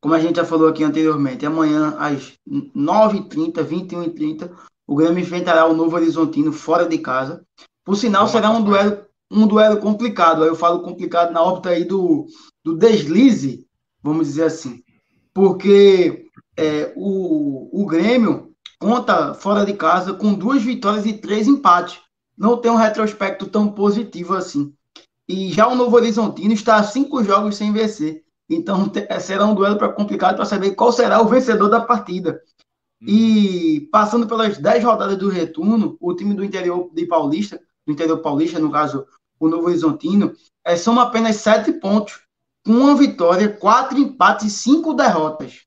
Como a gente já falou aqui anteriormente, amanhã às 9h30, 21h30, o Grêmio enfrentará o Novo Horizontino fora de casa. Por sinal, será um duelo, um duelo complicado. Aí eu falo complicado na órbita aí do, do deslize, vamos dizer assim. Porque é, o, o Grêmio conta fora de casa com duas vitórias e três empates. Não tem um retrospecto tão positivo assim. E já o Novo Horizontino está a cinco jogos sem vencer. Então eh, será um duelo para complicado para saber qual será o vencedor da partida. Hum. E uhum. passando pelas dez rodadas do retorno, o time do interior de Paulista, do interior paulista, no caso o Novo Horizontino, é, soma apenas sete pontos, com uma vitória, quatro empates e cinco derrotas.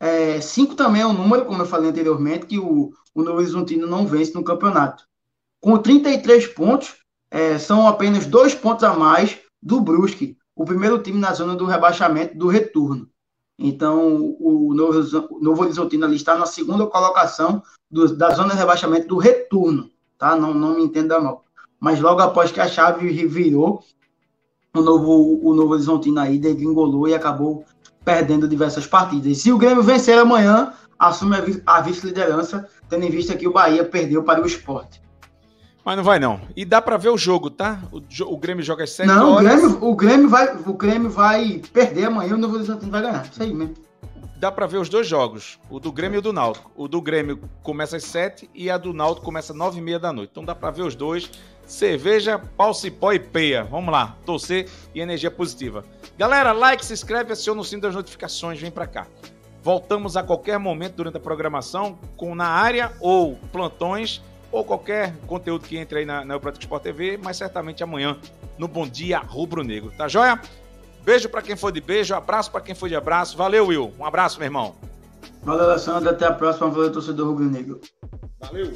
É, cinco também é um número, como eu falei anteriormente, que o, o Novo Horizontino não vence no campeonato. Com 33 pontos, é, são apenas dois pontos a mais do Brusque, o primeiro time na zona do rebaixamento do retorno. Então, o Novo, Novo Horizontino ali está na segunda colocação do, da zona de rebaixamento do retorno, tá? Não, não me entenda mal. Mas logo após que a chave virou, o Novo, o Novo Horizontino aí degringolou e acabou perdendo diversas partidas. Se o Grêmio vencer amanhã, assume a, a vice-liderança, tendo em vista que o Bahia perdeu para o esporte. Mas não vai não. E dá para ver o jogo, tá? O, o Grêmio joga às 7 não, horas. Não, o, o Grêmio, vai, o Grêmio vai perder amanhã, o Novo ele vai ganhar. Isso aí mesmo. Dá para ver os dois jogos, o do Grêmio e o do Náutico. O do Grêmio começa às 7 e a do Náutico começa às 9 e meia da noite. Então dá para ver os dois. Cerveja, pau, cipó e peia. Vamos lá, torcer e energia positiva. Galera, like, se inscreve, aciona o sino das notificações, vem para cá. Voltamos a qualquer momento durante a programação com Na Área ou Plantões ou qualquer conteúdo que entre aí na, na Sport TV, mas certamente amanhã no Bom Dia Rubro Negro, tá joia? Beijo para quem for de beijo, abraço para quem for de abraço. Valeu, Will. Um abraço, meu irmão. Valeu, Alessandro. Até a próxima. Valeu, torcedor Rubro Negro. Valeu.